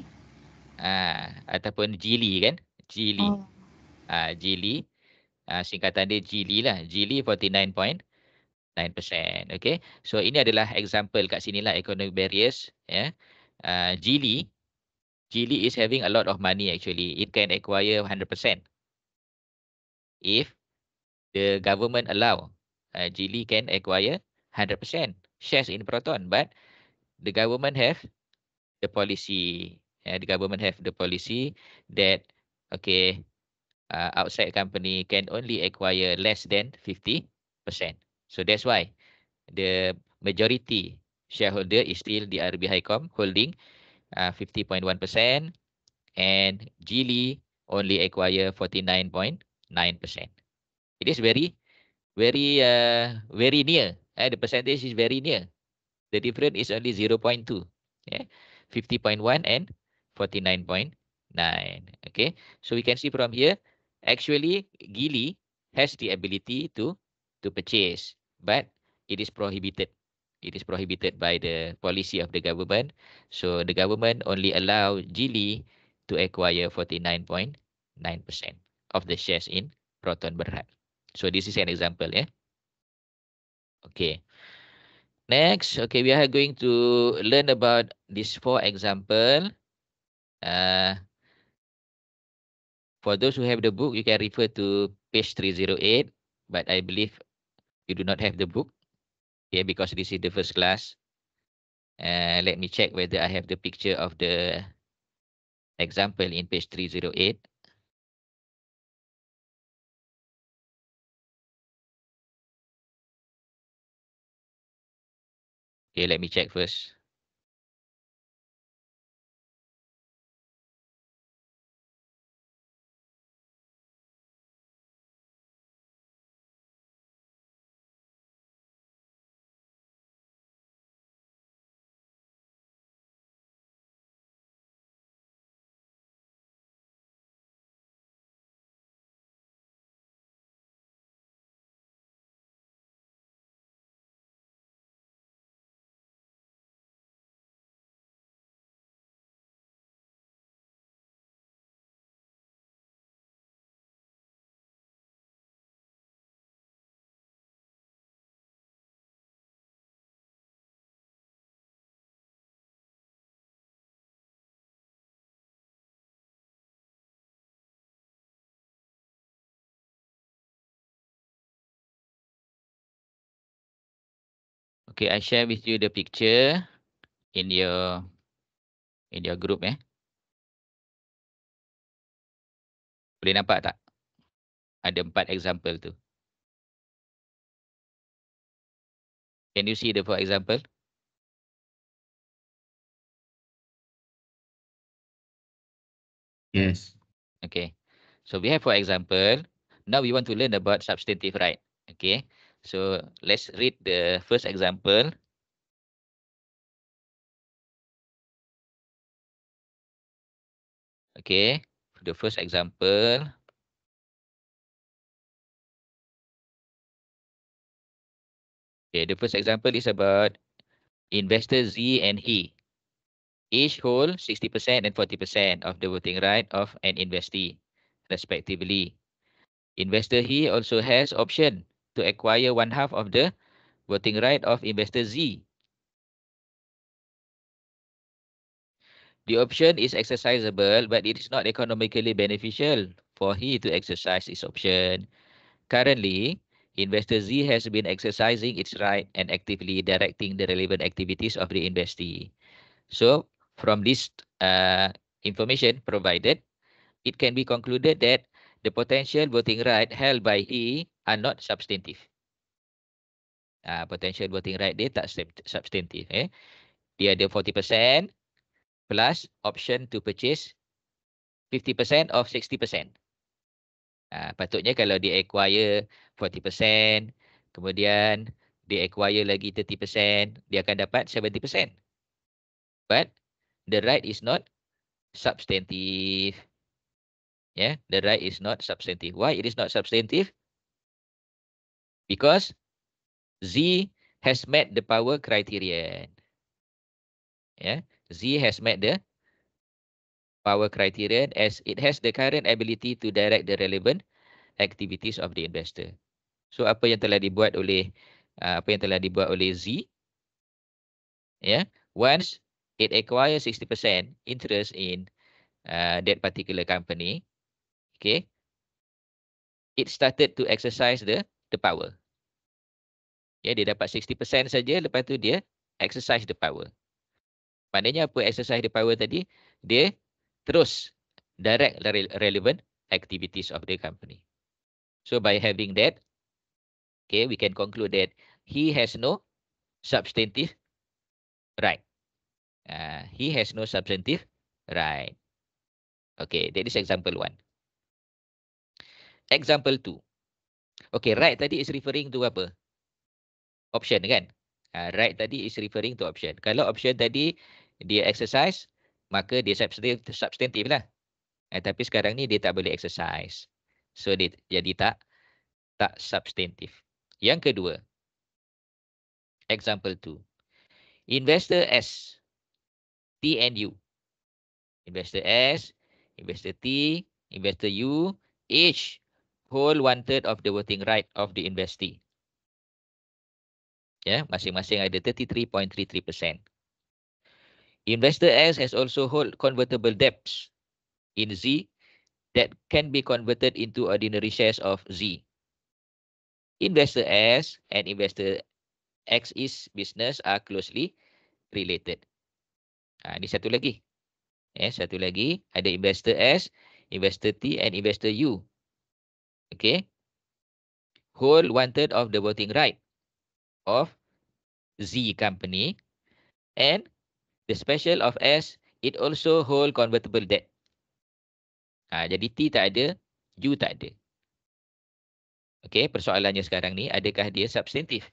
Ah, ataupun Gili kan? Gili. Oh. Ah, Gili. Gili uh, singkatan dia Gili lah. Gili 49.9%. Okay. So ini adalah example kat sini lah economic barriers. Yeah. Ya. Uh, Gili. Gili is having a lot of money actually. It can acquire 100%. If the government allow uh, ah, Gili can acquire 100% shares in Proton. But the government have the policy. Yeah, the government have the policy that okay uh, outside company can only acquire less than 50%. So that's why the majority shareholder is still the RB Highcom holding uh, 50.1% and Geely only acquire 49.9%. It is very, very, uh, very near. Uh, the percentage is very near. The difference is only 0 0.2. Yeah? 50.1 and 49.9. Okay. So we can see from here, actually Gili has the ability to to purchase but it is prohibited it is prohibited by the policy of the government so the government only allow Gili to acquire 49.9% of the shares in Proton Berhad so this is an example yeah okay next okay we are going to learn about these four example uh For those who have the book, you can refer to page 308, but I believe you do not have the book. yeah. because this is the first class. Uh, let me check whether I have the picture of the example in page 308. Okay, let me check first. Okay, I share with you the picture in your in your group eh. Boleh nampak tak? Ada empat example tu. Can you see the four example? Yes. Okay. So we have four example. Now we want to learn about substantive right. Okay. So let's read the first example. Okay, the first example. Okay, the first example is about investor Z and he. Each hold 60% and 40% of the voting right of an investee, respectively. Investor he also has option to acquire one half of the voting right of investor Z. The option is exercisable, but it is not economically beneficial for he to exercise his option. Currently, investor Z has been exercising its right and actively directing the relevant activities of the investee. So, from this uh, information provided, it can be concluded that the potential voting right held by he are not substantive. Uh, potential voting right dia tak substantive. Eh. Dia ada 40% plus option to purchase 50% of 60%. Uh, ah, patutnya kalau dia acquire 40%, kemudian dia acquire lagi 30%, dia akan dapat 70%. But the right is not substantive. Yeah, the right is not substantive. Why it is not substantive? because Z has met the power criterion. Yeah, Z has met the power criterion as it has the current ability to direct the relevant activities of the investor. So apa yang telah dibuat oleh uh, apa yang telah dibuat oleh Z? Yeah, once it acquires 60% interest in uh, that particular company, okay, it started to exercise the the power. Ya, dia dapat 60% saja lepas tu dia exercise the power. Maknanya apa exercise the power tadi? Dia terus direct relevant activities of the company. So by having that, okay, we can conclude that he has no substantive right. Uh, he has no substantive right. Okay, that is example one. Example two. Okay, right tadi is referring to apa? Option kan? Uh, right tadi is referring to option. Kalau option tadi dia exercise, maka dia substantive, substantive lah. Uh, tapi sekarang ni dia tak boleh exercise. So, dia jadi tak tak substantive. Yang kedua, example 2. Investor S, T and U. Investor S, investor T, investor U, H whole one third of the voting right of the investee. yeah, masing-masing ada 33.33%. Investor S has also hold convertible debts in Z that can be converted into ordinary shares of Z. Investor S and investor X's business are closely related. Ha, ah, ini satu lagi. eh, satu lagi ada investor S, investor T and investor U Okay. Hold one third of the voting right of Z company and the special of S, it also hold convertible debt. Ha, jadi T tak ada, U tak ada. Okay, persoalannya sekarang ni, adakah dia substantif?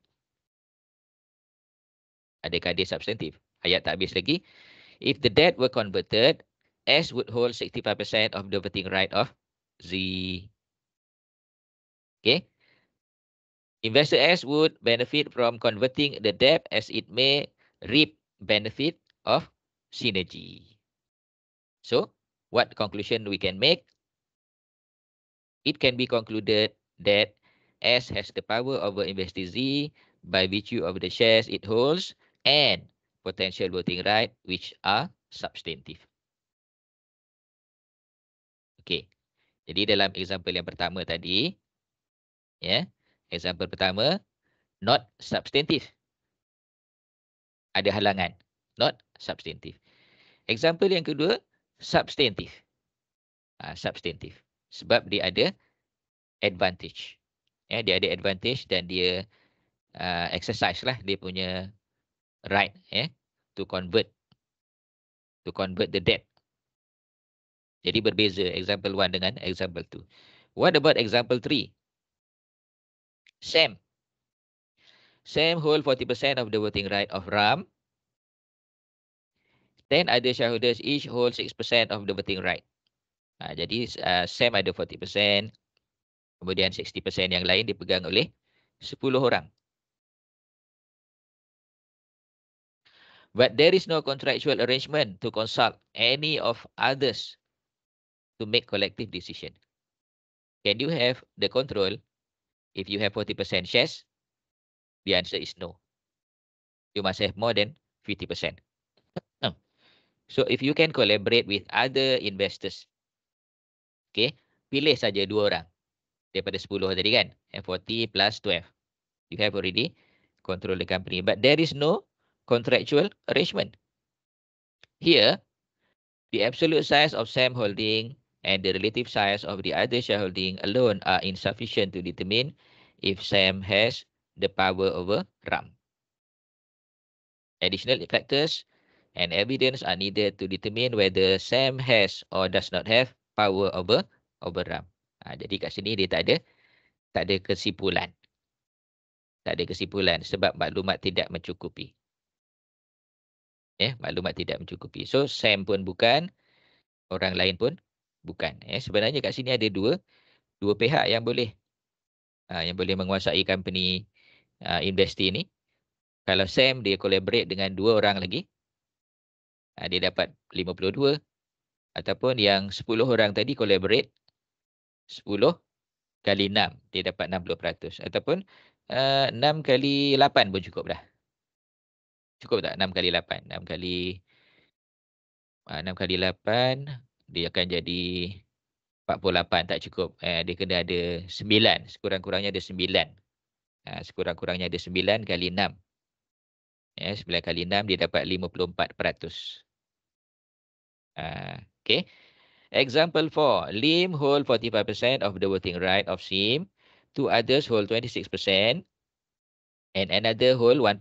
Adakah dia substantif? Ayat tak habis lagi. If the debt were converted, S would hold 65% of the voting right of Z. Okay. Investor S would benefit from converting the debt as it may reap benefit of synergy. So, what conclusion we can make? It can be concluded that S has the power over investor Z by virtue of the shares it holds and potential voting right which are substantive. Okay. Jadi dalam example yang pertama tadi, Ya. Yeah. Example pertama, not substantive. Ada halangan. Not substantive. Example yang kedua, substantive. Ha, substantive. Sebab dia ada advantage. Ya, yeah, dia ada advantage dan dia uh, exercise lah. Dia punya right yeah, to convert. To convert the debt. Jadi berbeza example one dengan example two. What about example three? Sam. Sam hold 40% of the voting right of Ram. Then other shareholders each hold 6% of the voting right. Ha, jadi uh, Sam ada 40%. Kemudian 60% yang lain dipegang oleh 10 orang. But there is no contractual arrangement to consult any of others to make collective decision. Can you have the control If you have 40% shares, the answer is no. You must have more than 50%. Hmm. So if you can collaborate with other investors, okay, pilih saja dua orang daripada 10 tadi kan, and 40 plus 12. You have already control the company. But there is no contractual arrangement. Here, the absolute size of Sam Holding and the relative size of the other shareholding alone are insufficient to determine if SAM has the power over RAM. Additional factors and evidence are needed to determine whether SAM has or does not have power over over RAM. Ha, ah, jadi kat sini dia tak ada tak ada kesimpulan. Tak ada kesimpulan sebab maklumat tidak mencukupi. Ya, maklumat tidak mencukupi. So SAM pun bukan orang lain pun bukan ya sebenarnya kat sini ada dua dua pihak yang boleh uh, yang boleh menguasai company uh, industri ni kalau Sam dia collaborate dengan dua orang lagi uh, dia dapat 52 ataupun yang 10 orang tadi collaborate 10 kali 6 dia dapat 60% ataupun uh, 6 kali 8 pun cukup dah cukup tak 6 kali 8 6 kali 6 kali 8 dia akan jadi 48 tak cukup. Eh, dia kena ada 9. Sekurang-kurangnya ada 9. Ha, Sekurang-kurangnya ada 9 kali 6. Ya, 9 kali 6 dia dapat 54 peratus. Ha, okay. Example 4. Lim hold 45% of the voting right of Sim. Two others hold 26%. And another hold 1%.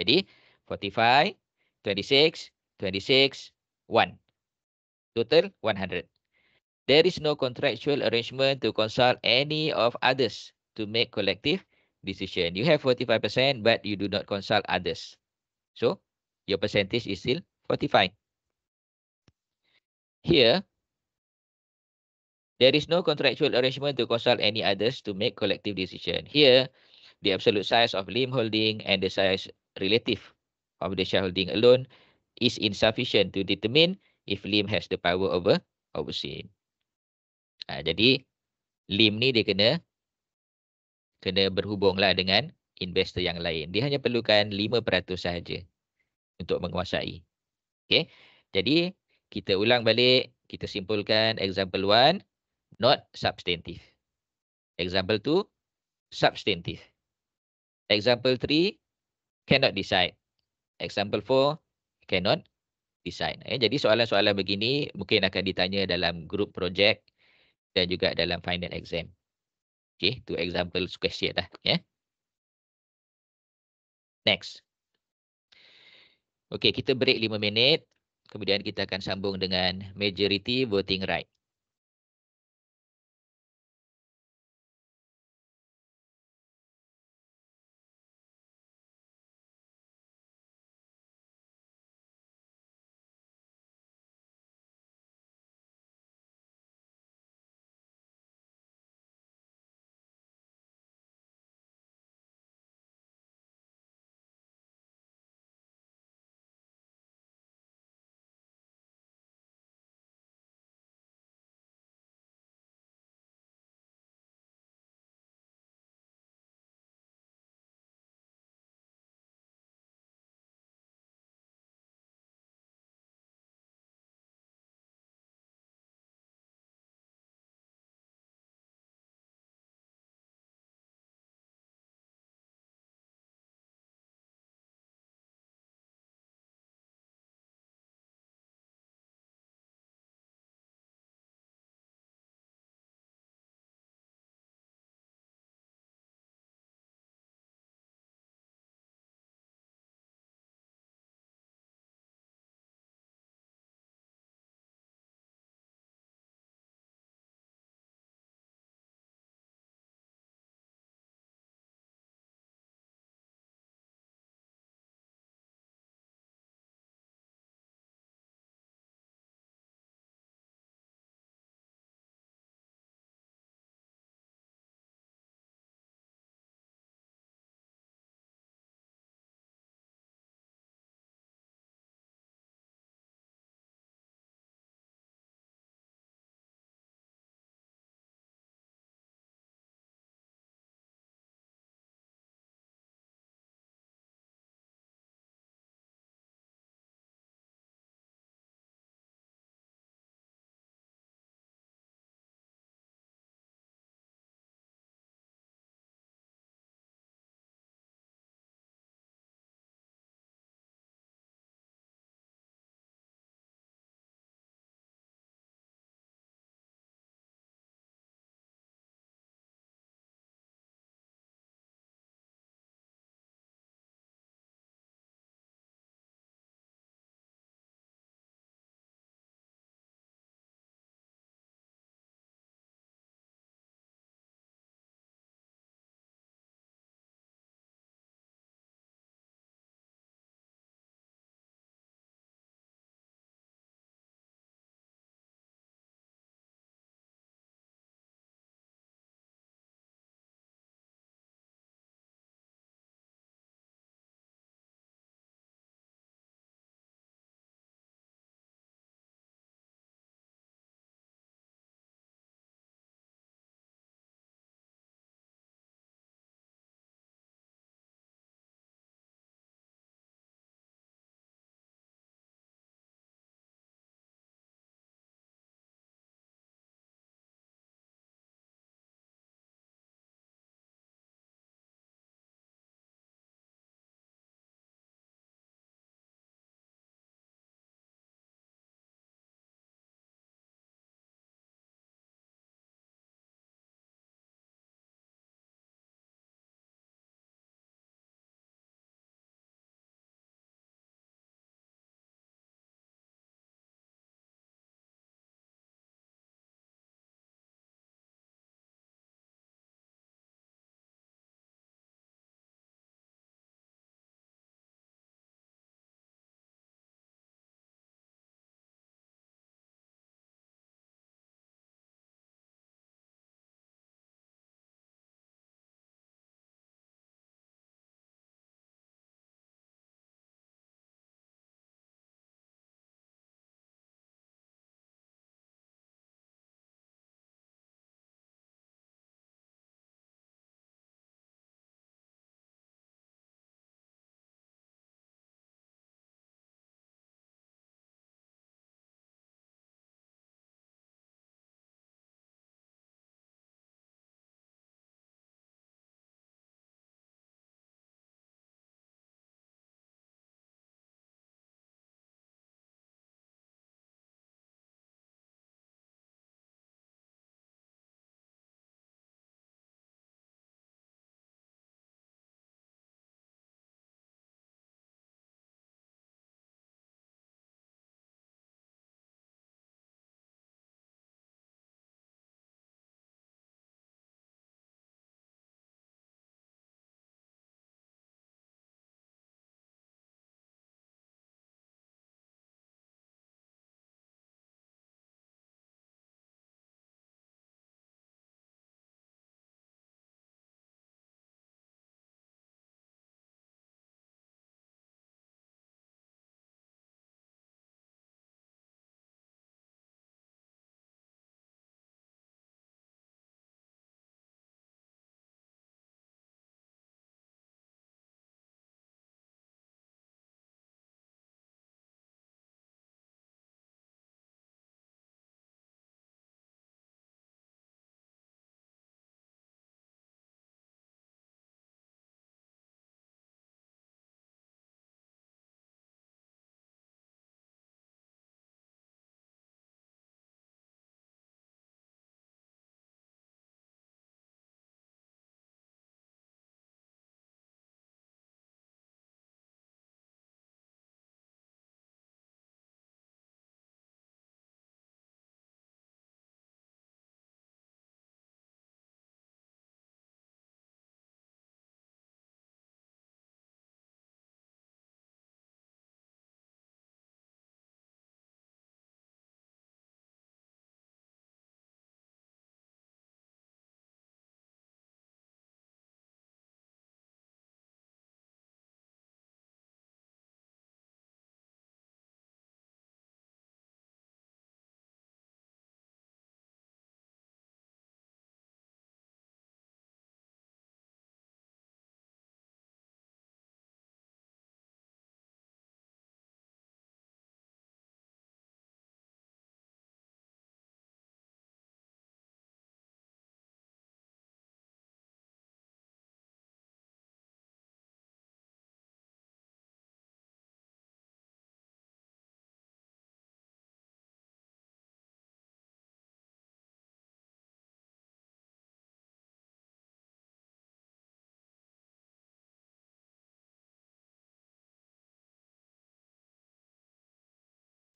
Jadi 45, 26, 26, 1. total 100. There is no contractual arrangement to consult any of others to make collective decision. You have 45%, but you do not consult others. So your percentage is still 45. Here, there is no contractual arrangement to consult any others to make collective decision. Here, the absolute size of LIM holding and the size relative of the shareholding alone is insufficient to determine if lim has the power over over sin. Ha, jadi lim ni dia kena kena berhubunglah dengan investor yang lain. Dia hanya perlukan 5% sahaja untuk menguasai. Okay. Jadi kita ulang balik, kita simpulkan example 1 not substantive. Example 2 substantive. Example 3 cannot decide. Example 4 cannot design. Ya, jadi soalan-soalan begini mungkin akan ditanya dalam group project dan juga dalam final exam. Okay, itu example question lah. Ya. Next. Okay, kita break lima minit. Kemudian kita akan sambung dengan majority voting right.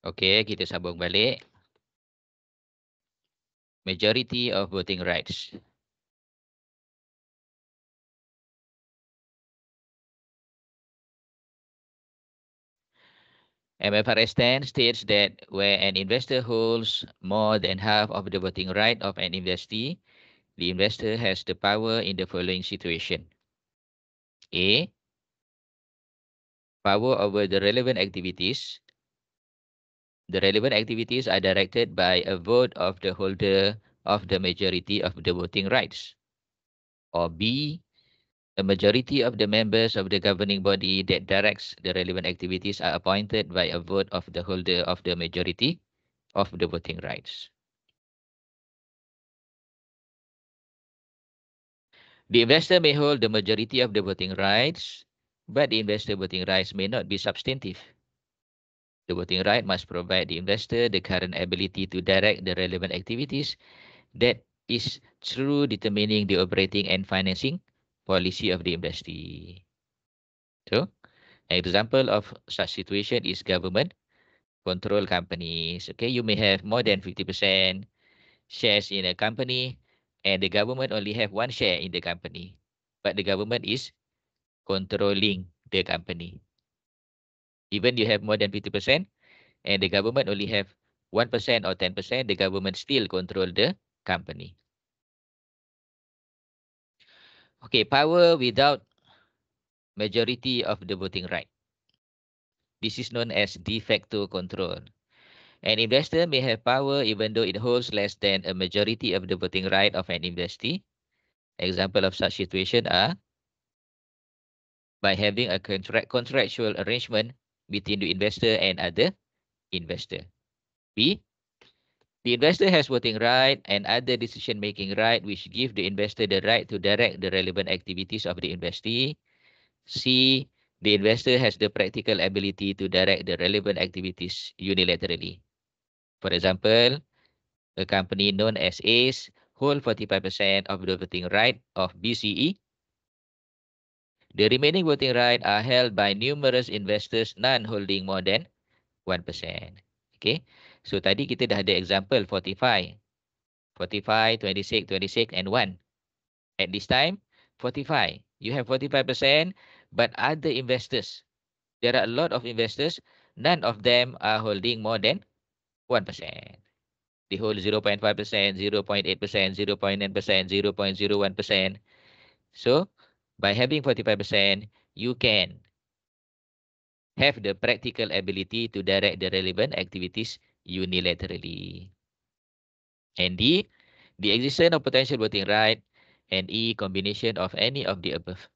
Okay, kita sambung balik. Majority of voting rights. MFRS 10 states that where an investor holds more than half of the voting right of an investee, the investor has the power in the following situation. A. Power over the relevant activities the relevant activities are directed by a vote of the holder of the majority of the voting rights. Or B, a majority of the members of the governing body that directs the relevant activities are appointed by a vote of the holder of the majority of the voting rights. The investor may hold the majority of the voting rights, but the investor voting rights may not be substantive. The voting right must provide the investor the current ability to direct the relevant activities that is through determining the operating and financing policy of the industry. So, an example of such situation is government control companies. Okay, you may have more than 50% shares in a company and the government only have one share in the company. But the government is controlling the company. Even you have more than 50% and the government only have 1% or 10%, the government still control the company. Okay, power without majority of the voting right. This is known as de facto control. An investor may have power even though it holds less than a majority of the voting right of an investee. Example of such situation are by having a contract contractual arrangement between the investor and other investor. B, the investor has voting right and other decision-making right which give the investor the right to direct the relevant activities of the investee. C, the investor has the practical ability to direct the relevant activities unilaterally. For example, a company known as ACE hold 45% of the voting right of BCE the remaining voting rights are held by numerous investors none holding more than 1%. Okay. So tadi kita dah ada example 45. 45, 26, 26 and 1. At this time, 45. You have 45% but other investors. There are a lot of investors. None of them are holding more than 1%. They hold 0.5%, 0.8%, 0.9%, 0.01%. So by having 45%, you can have the practical ability to direct the relevant activities unilaterally. And D, the existence of potential voting right and E, combination of any of the above.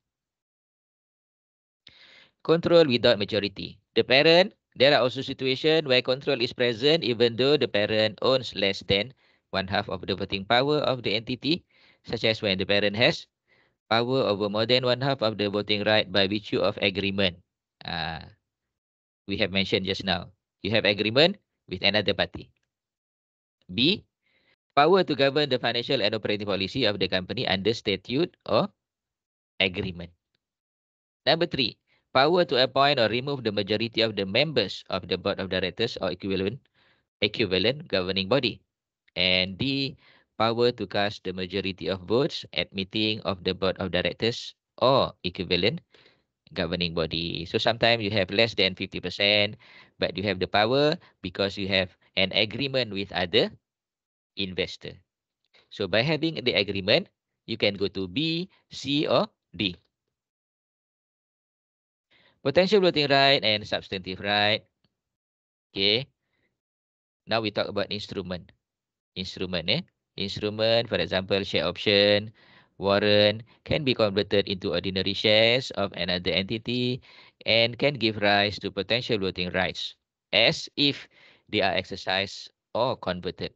Control without majority. The parent, there are also situations where control is present even though the parent owns less than one half of the voting power of the entity, such as when the parent has power over more than one half of the voting right by virtue of agreement. Uh, we have mentioned just now. You have agreement with another party. B. Power to govern the financial and operating policy of the company under statute or agreement. Number three, power to appoint or remove the majority of the members of the board of directors or equivalent equivalent governing body. And D, power to cast the majority of votes at meeting of the board of directors or equivalent governing body. So sometimes you have less than 50%, but you have the power because you have an agreement with other investor. So by having the agreement, you can go to B, C or D. Potential voting right and substantive right. Okay. Now we talk about instrument. Instrument eh. Instrument, for example, share option, warrant, can be converted into ordinary shares of another entity and can give rise to potential voting rights as if they are exercised or converted.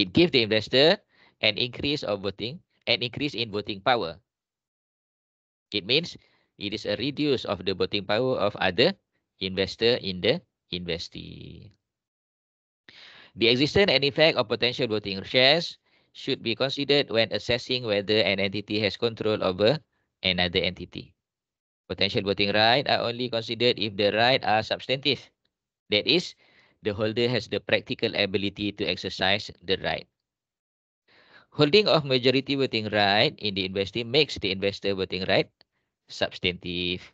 It gives the investor an increase of voting, an increase in voting power. It means it is a reduce of the voting power of other investor in the investee. The existence and effect of potential voting shares should be considered when assessing whether an entity has control over another entity. Potential voting rights are only considered if the rights are substantive. That is, the holder has the practical ability to exercise the right. Holding of majority voting right in the investing makes the investor voting right substantive.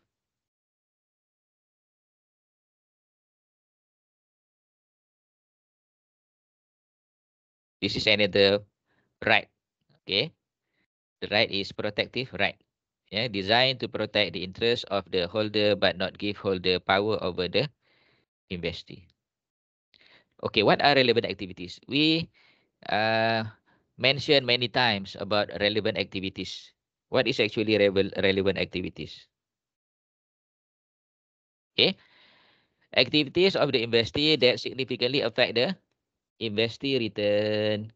This is another right. Okay. The right is protective right. Yeah, designed to protect the interest of the holder but not give holder power over the investee. Okay, what are relevant activities? We uh, mentioned many times about relevant activities. What is actually re relevant activities? Okay. Activities of the investee that significantly affect the investee return.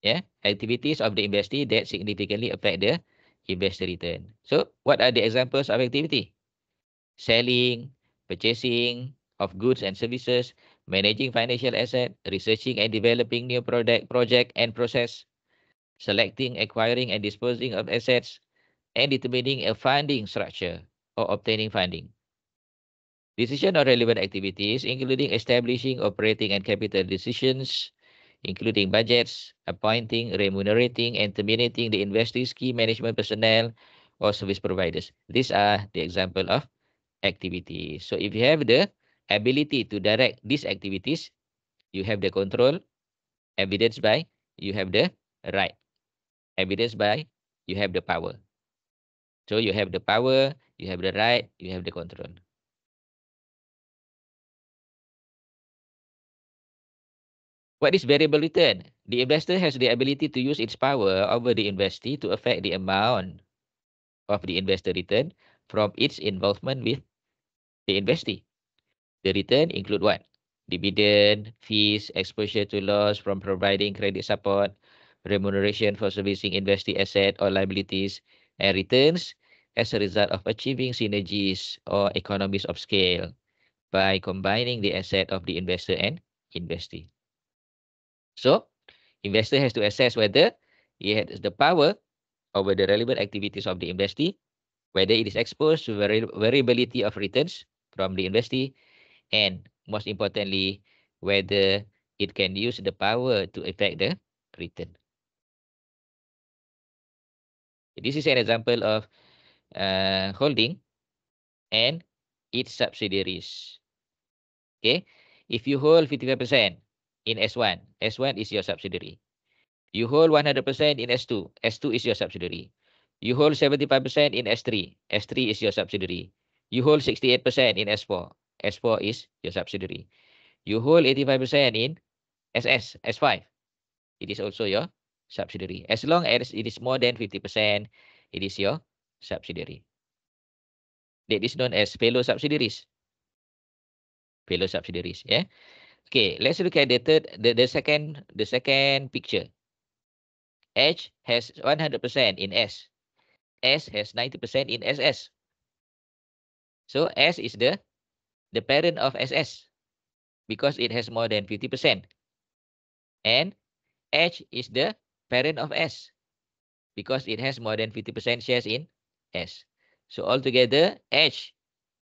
Yeah, activities of the investee that significantly affect the investor return. So what are the examples of activity? Selling, purchasing of goods and services, managing financial asset, researching and developing new product, project and process, selecting, acquiring and disposing of assets, and determining a funding structure or obtaining funding. Decision on relevant activities, including establishing, operating, and capital decisions, including budgets, appointing, remunerating, and terminating the investors, key management personnel, or service providers. These are the example of activities. So if you have the ability to direct these activities, you have the control, evidence by, you have the right. Evidence by, you have the power. So you have the power, you have the right, you have the control. What is variable return? The investor has the ability to use its power over the investee to affect the amount of the investor return from its involvement with the investee. The return include what? Dividend, fees, exposure to loss from providing credit support, remuneration for servicing investee asset or liabilities, and returns as a result of achieving synergies or economies of scale by combining the asset of the investor and investee. So investor has to assess whether he has the power over the relevant activities of the investee, whether it is exposed to vari variability of returns from the investee, and most importantly, whether it can use the power to affect the return. This is an example of uh, holding and its subsidiaries. Okay, if you hold 55%, in S1. S1 is your subsidiary. You hold 100% in S2. S2 is your subsidiary. You hold 75% in S3. S3 is your subsidiary. You hold 68% in S4. S4 is your subsidiary. You hold 85% in SS, S5. It is also your subsidiary. As long as it is more than 50%, it is your subsidiary. That is known as fellow subsidiaries. Fellow subsidiaries, yeah. Okay, let's look at the third, the, the second, the second picture. H has 100% in S. S has 90% in SS. So S is the, the parent of SS because it has more than 50%. And H is the parent of S because it has more than 50% shares in S. So altogether, H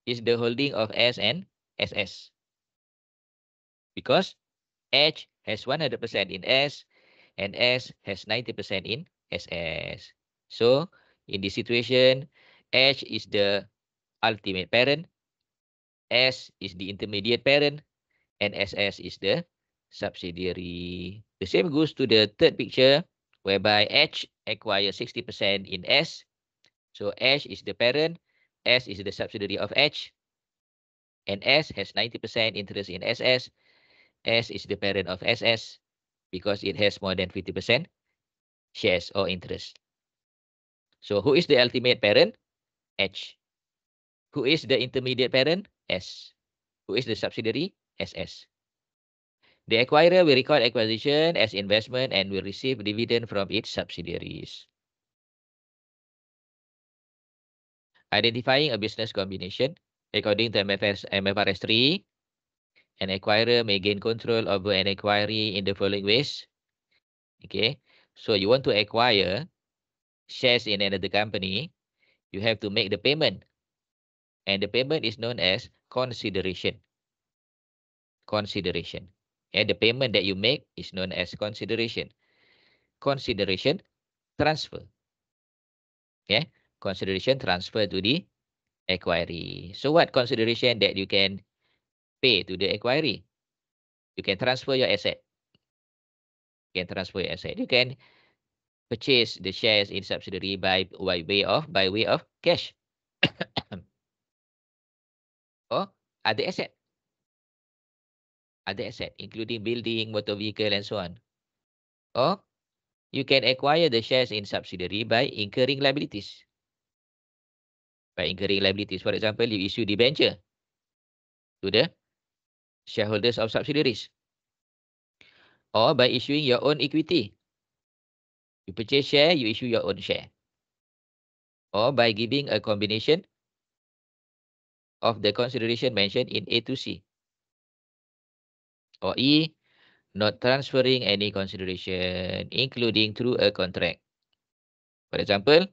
is the holding of S and SS because H has 100% in S and S has 90% in SS. So in this situation, H is the ultimate parent, S is the intermediate parent, and SS is the subsidiary. The same goes to the third picture whereby H acquires 60% in S. So H is the parent, S is the subsidiary of H, and S has 90% interest in SS. S is the parent of SS because it has more than 50% shares or interest. So who is the ultimate parent? H. Who is the intermediate parent? S. Who is the subsidiary? SS. The acquirer will record acquisition as investment and will receive dividend from its subsidiaries. Identifying a business combination. According to MFRS, MFRS 3, an acquirer may gain control over an acquiree in the following ways. Okay, so you want to acquire shares in another company, you have to make the payment. And the payment is known as consideration. Consideration. And the payment that you make is known as consideration. Consideration transfer. Okay, consideration transfer to the acquiree. So what consideration that you can pay to the acquirer. You can transfer your asset. You can transfer your asset. You can purchase the shares in subsidiary by, by way of by way of cash. or other asset. Other asset, including building, motor vehicle and so on. Or you can acquire the shares in subsidiary by incurring liabilities. By incurring liabilities. For example, you issue debenture to the shareholders of subsidiaries or by issuing your own equity. You purchase share, you issue your own share. Or by giving a combination of the consideration mentioned in A to C. Or E, not transferring any consideration, including through a contract. For example,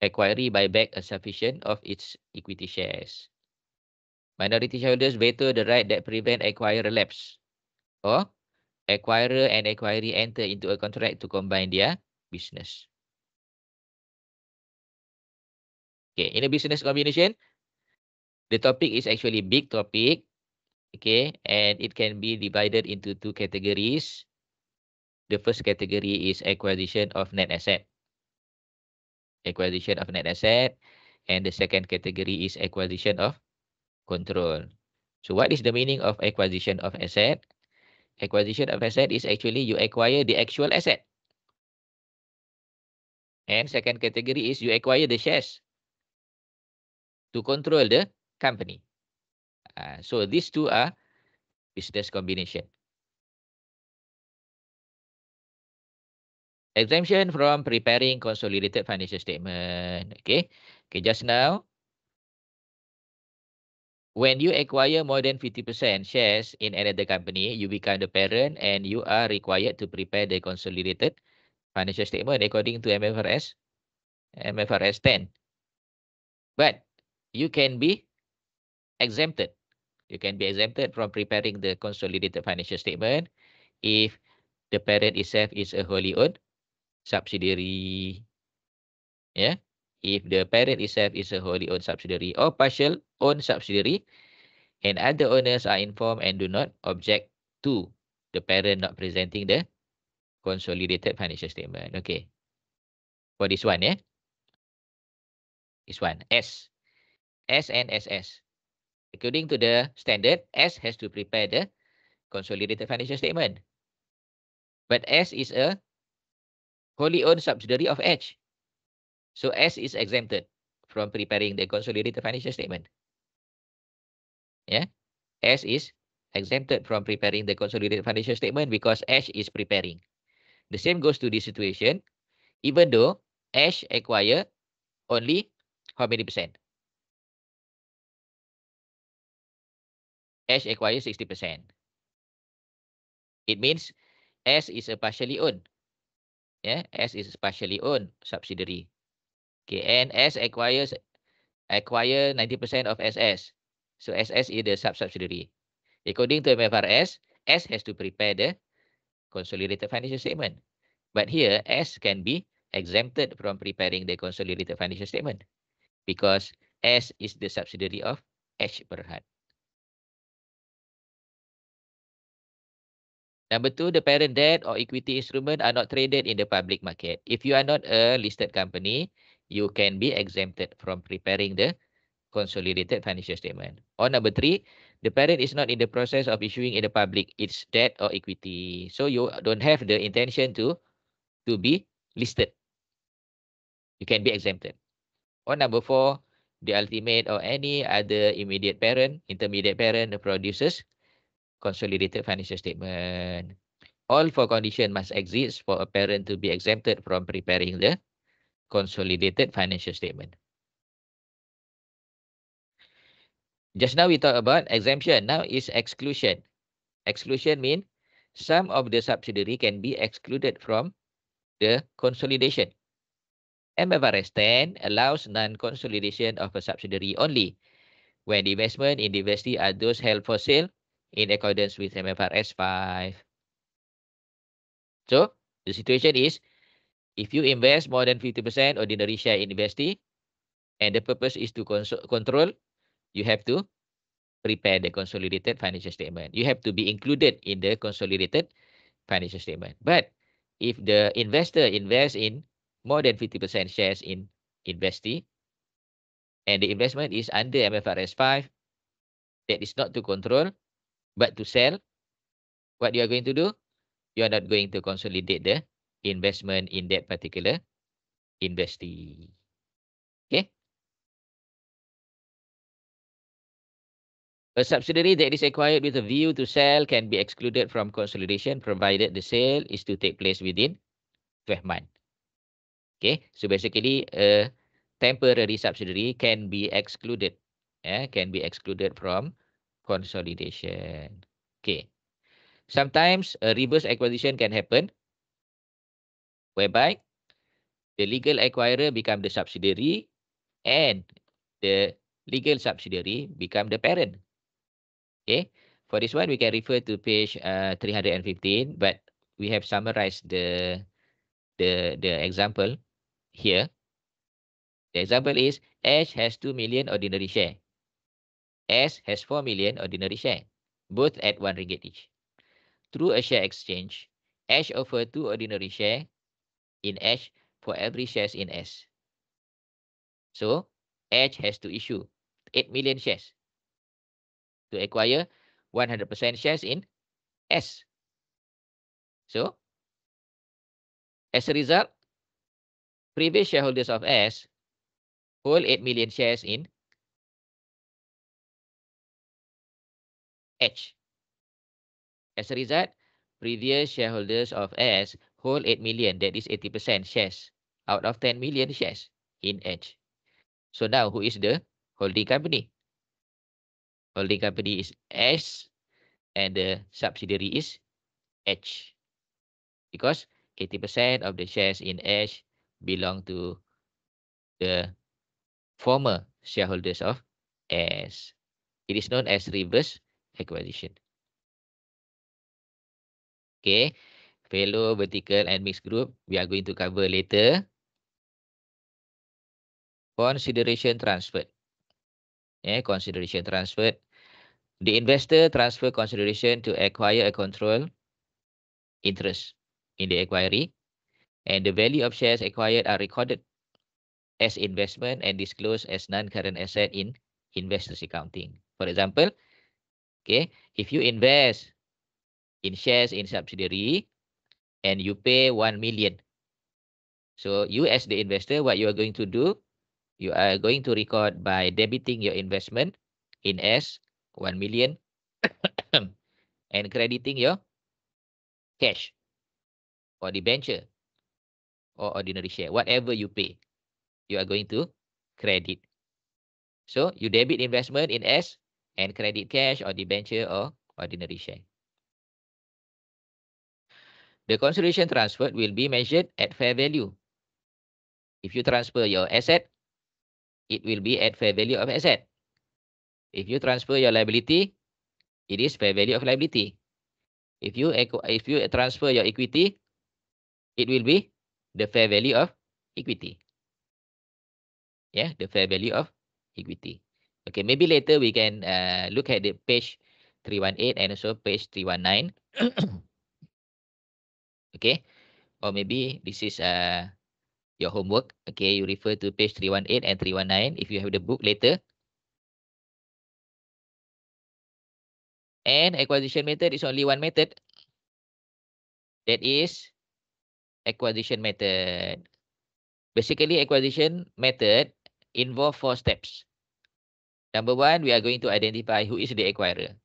acquire buyback back a sufficient of its equity shares. Minority shareholders veto the right that prevent acquirer lapse or acquirer and acquiree enter into a contract to combine their business. Okay, in a business combination, the topic is actually big topic. Okay, and it can be divided into two categories. The first category is acquisition of net asset. Acquisition of net asset. And the second category is acquisition of control. So what is the meaning of acquisition of asset? Acquisition of asset is actually you acquire the actual asset. And second category is you acquire the shares to control the company. Uh, so these two are business combination. Exemption from preparing consolidated financial statement. Okay. Okay, just now when you acquire more than 50% shares in another company, you become the parent and you are required to prepare the consolidated financial statement according to MFRS, MFRS 10. But you can be exempted. You can be exempted from preparing the consolidated financial statement if the parent itself is a wholly owned subsidiary. Yeah if the parent itself is a wholly owned subsidiary or partial owned subsidiary, and other owners are informed and do not object to the parent not presenting the consolidated financial statement. Okay. For this one, yeah? This one, S. S and SS. According to the standard, S has to prepare the consolidated financial statement. But S is a wholly owned subsidiary of H. So S is exempted from preparing the consolidated financial statement. Yeah, S is exempted from preparing the consolidated financial statement because S is preparing. The same goes to this situation, even though Ash acquire only how many percent? Ash acquire 60%. It means S is a partially owned. Yeah, S is a partially owned subsidiary. Okay, and S acquires acquire 90% of SS. So SS is the sub-subsidiary. According to MFRS, S has to prepare the consolidated financial statement. But here, S can be exempted from preparing the consolidated financial statement because S is the subsidiary of H Berhad. Number two, the parent debt or equity instrument are not traded in the public market. If you are not a listed company, you can be exempted from preparing the consolidated financial statement. Or number three, the parent is not in the process of issuing in the public its debt or equity. So you don't have the intention to to be listed. You can be exempted. Or number four, the ultimate or any other immediate parent, intermediate parent produces consolidated financial statement. All four conditions must exist for a parent to be exempted from preparing the consolidated financial statement. Just now we talked about exemption. Now is exclusion. Exclusion means some of the subsidiary can be excluded from the consolidation. MFRS 10 allows non-consolidation of a subsidiary only when the investment in the investee are those held for sale in accordance with MFRS 5. So the situation is if you invest more than 50% ordinary share in investee, and the purpose is to control, you have to prepare the consolidated financial statement. You have to be included in the consolidated financial statement. But if the investor invests in more than 50% shares in investee, and the investment is under MFRS 5, that is not to control, but to sell, what you are going to do? You are not going to consolidate the investment in that particular investee. Okay. A subsidiary that is acquired with a view to sell can be excluded from consolidation provided the sale is to take place within 12 months. Okay, so basically a temporary subsidiary can be excluded, eh, can be excluded from consolidation. Okay. Sometimes a reverse acquisition can happen whereby the legal acquirer become the subsidiary and the legal subsidiary become the parent. Okay. For this one, we can refer to page uh, 315, but we have summarized the, the, the example here. The example is H has 2 million ordinary share. S has 4 million ordinary share, both at 1 ringgit each. Through a share exchange, H offer 2 ordinary share in H for every shares in S. So H has to issue 8 million shares to acquire 100% shares in S. So as a result, previous shareholders of S hold 8 million shares in H. As a result, previous shareholders of S whole 8 million, that is 80% shares out of 10 million shares in Edge. So now who is the holding company? Holding company is S and the subsidiary is H because 80% of the shares in Edge belong to the former shareholders of S. It is known as reverse acquisition. Okay, fellow vertical and mixed group we are going to cover later. Consideration transfer. Yeah, consideration transfer. The investor transfer consideration to acquire a control interest in the acquiree and the value of shares acquired are recorded as investment and disclosed as non-current asset in investors accounting. For example, okay, if you invest in shares in subsidiary, and you pay 1 million. So you as the investor, what you are going to do, you are going to record by debiting your investment in S 1 million and crediting your cash or the venture or ordinary share, whatever you pay, you are going to credit. So you debit investment in S and credit cash or debenture or ordinary share the consideration transferred will be measured at fair value. If you transfer your asset, it will be at fair value of asset. If you transfer your liability, it is fair value of liability. If you if you transfer your equity, it will be the fair value of equity. Yeah, the fair value of equity. Okay, maybe later we can uh, look at the page 318 and also page 319. Okay. Or maybe this is uh, your homework. Okay, you refer to page 318 and 319 if you have the book later. And acquisition method is only one method. That is acquisition method. Basically, acquisition method involve four steps. Number one, we are going to identify who is the acquirer.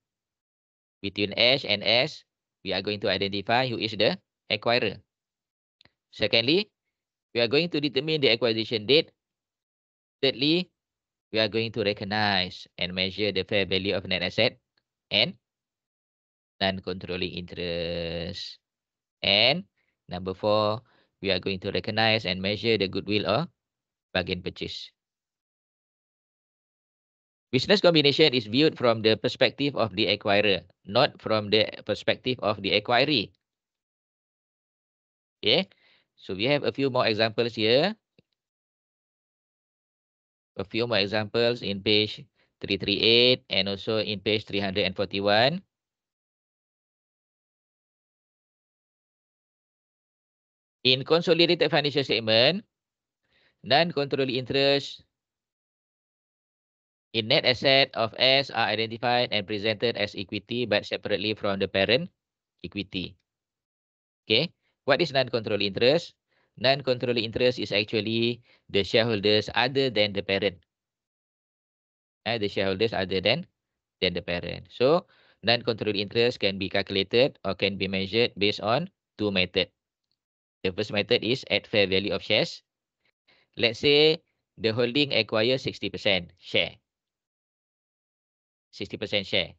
Between H and S, we are going to identify who is the acquirer. Secondly, we are going to determine the acquisition date. Thirdly, we are going to recognize and measure the fair value of net asset and non-controlling interest. And number four, we are going to recognize and measure the goodwill or bargain purchase. Business combination is viewed from the perspective of the acquirer, not from the perspective of the acquiree. Okay. So we have a few more examples here. A few more examples in page 338 and also in page 341. In consolidated financial statement, non-controlling interest in net asset of S are identified and presented as equity but separately from the parent equity. Okay. What is non-controlling interest? Non-controlling interest is actually the shareholders other than the parent. Uh, the shareholders other than than the parent. So non-controlling interest can be calculated or can be measured based on two methods. The first method is at fair value of shares. Let's say the holding acquires 60% share. 60% share.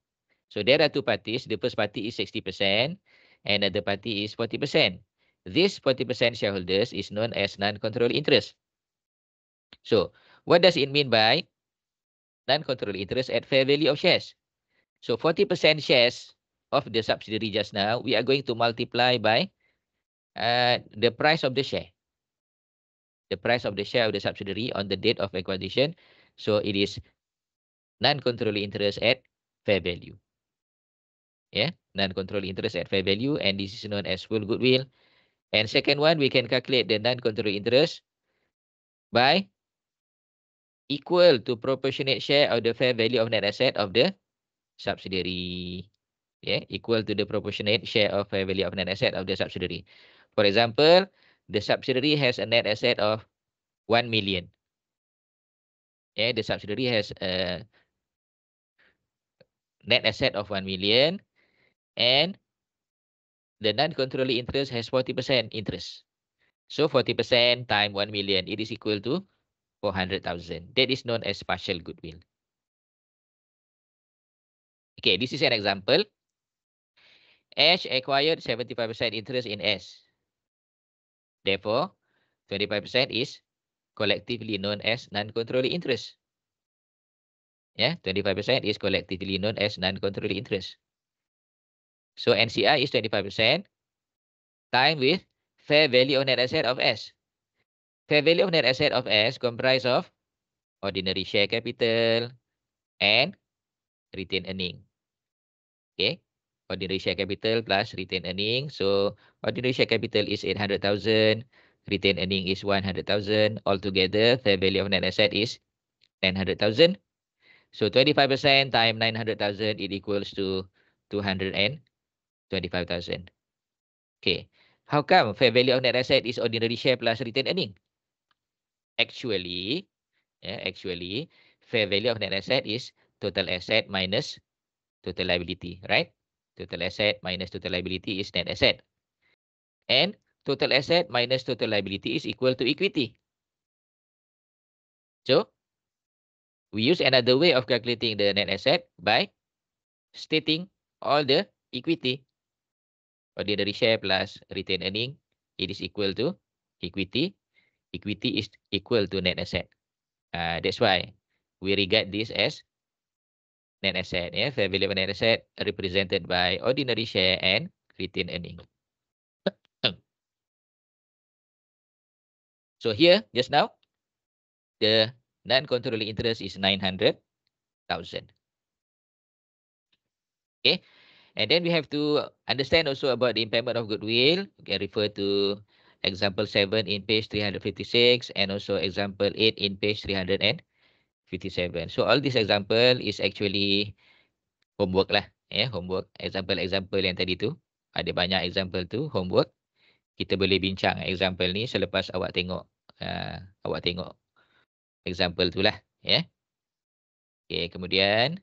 So there are two parties. The first party is 60% and the other party is 40%. This 40% shareholders is known as non-control interest. So what does it mean by non-control interest at fair value of shares? So 40% shares of the subsidiary just now, we are going to multiply by uh, the price of the share. The price of the share of the subsidiary on the date of acquisition. So it is non-controlling interest at fair value. Yeah, non-controlling interest at fair value. And this is known as full goodwill. And second one, we can calculate the non-control interest by equal to proportionate share of the fair value of net asset of the subsidiary. Yeah, equal to the proportionate share of fair value of net asset of the subsidiary. For example, the subsidiary has a net asset of 1 million. Yeah, the subsidiary has a net asset of 1 million and the non-controlling interest has 40% interest. So 40% times 1 million, it is equal to 400,000. That is known as partial goodwill. Okay, this is an example. H acquired 75% interest in S. Therefore, 25% is collectively known as non-controlling interest. Yeah, 25% is collectively known as non-controlling interest. So NCI is 25% time with fair value of net asset of S. Fair value of net asset of S comprise of ordinary share capital and retained earning. Okay. Ordinary share capital plus retained earning. So ordinary share capital is 800,000. Retained earning is 100,000. Altogether, fair value of net asset is 900,000. So 25% times 900,000, it equals to two hundred N. 25,000. Okay. How come fair value of net asset is ordinary share plus retained earning? Actually, yeah, actually, fair value of net asset is total asset minus total liability, right? Total asset minus total liability is net asset. And total asset minus total liability is equal to equity. So, we use another way of calculating the net asset by stating all the equity kalau dia dari share plus retain earning, it is equal to equity. Equity is equal to net asset. Uh, that's why we regard this as net asset. Yeah? Fair value of net asset represented by ordinary share and retain earning. so here, just now, the non-controlling interest is 900,000. Okay. And then we have to understand also about the impairment of goodwill. You can refer to example 7 in page 356 and also example 8 in page 357. So all this example is actually homework lah. Yeah, homework. Example-example yang tadi tu. Ada banyak example tu, homework. Kita boleh bincang example ni selepas awak tengok. Uh, awak tengok example tu lah. Yeah. Okay, kemudian.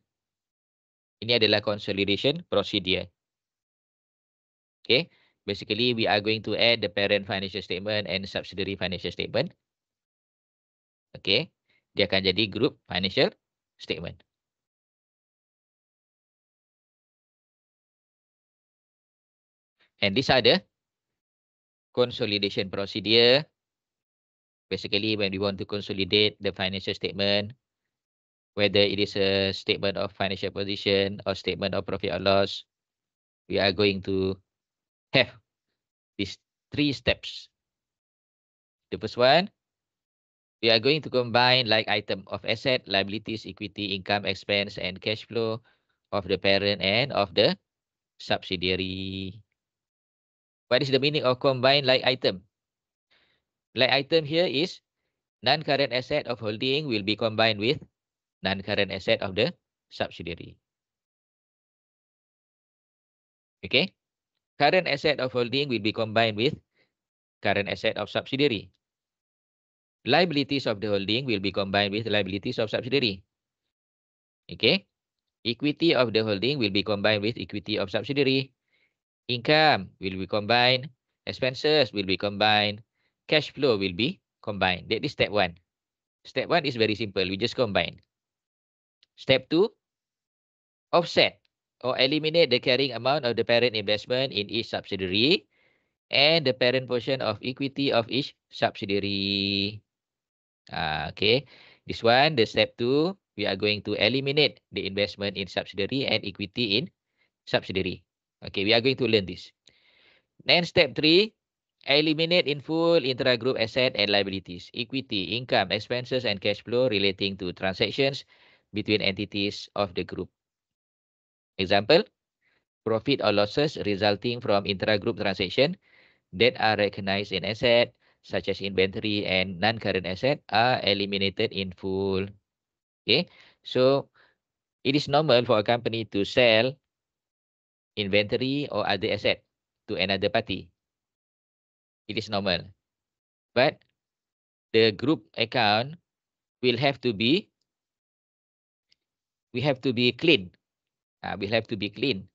Ini adalah consolidation procedure. Okay. Basically, we are going to add the parent financial statement and subsidiary financial statement. Okay. Dia akan jadi group financial statement. And this are the consolidation procedure. Basically, when we want to consolidate the financial statement, whether it is a statement of financial position or statement of profit or loss, we are going to have these three steps. The first one, we are going to combine like item of asset, liabilities, equity, income, expense, and cash flow of the parent and of the subsidiary. What is the meaning of combined like item? Like item here is non-current asset of holding will be combined with non-current asset of the subsidiary. Okay. Current asset of holding will be combined with current asset of subsidiary. Liabilities of the holding will be combined with liabilities of subsidiary. Okay. Equity of the holding will be combined with equity of subsidiary. Income will be combined. Expenses will be combined. Cash flow will be combined. That is step one. Step one is very simple. We just combine. Step two, offset or eliminate the carrying amount of the parent investment in each subsidiary and the parent portion of equity of each subsidiary. Ah, okay, this one, the step two, we are going to eliminate the investment in subsidiary and equity in subsidiary. Okay, we are going to learn this. Then step three, eliminate in full intra-group asset and liabilities, equity, income, expenses, and cash flow relating to transactions between entities of the group. Example, profit or losses resulting from intra-group transaction that are recognized in asset such as inventory and non-current asset are eliminated in full. Okay, so it is normal for a company to sell inventory or other asset to another party. It is normal. But the group account will have to be we have to be clean. Uh, we have to be clean.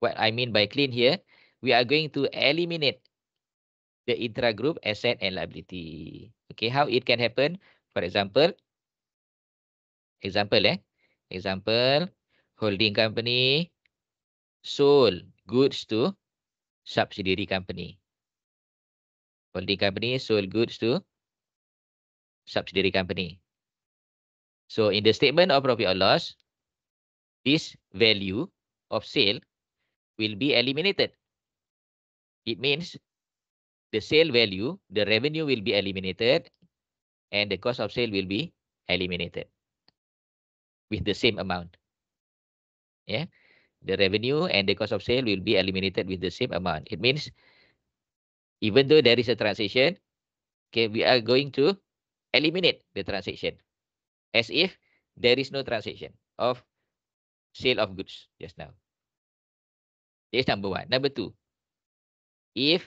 What I mean by clean here, we are going to eliminate the intra-group asset and liability. Okay, how it can happen? For example, example eh, example, holding company sold goods to subsidiary company. Holding company sold goods to subsidiary company. So in the statement of profit or loss, this value of sale will be eliminated. It means the sale value, the revenue will be eliminated and the cost of sale will be eliminated with the same amount. Yeah, the revenue and the cost of sale will be eliminated with the same amount. It means even though there is a transaction, okay, we are going to eliminate the transaction as if there is no transaction of sale of goods just now. This number one. Number two, if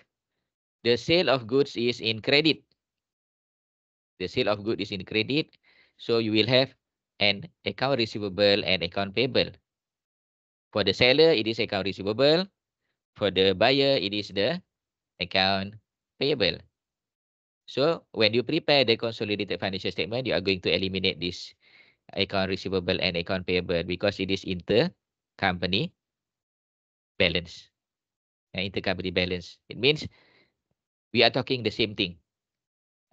the sale of goods is in credit, the sale of goods is in credit, so you will have an account receivable and account payable. For the seller, it is account receivable. For the buyer, it is the account payable. So when you prepare the consolidated financial statement, you are going to eliminate this account receivable and account payable because it is intercompany balance. Uh, intercompany balance. It means we are talking the same thing.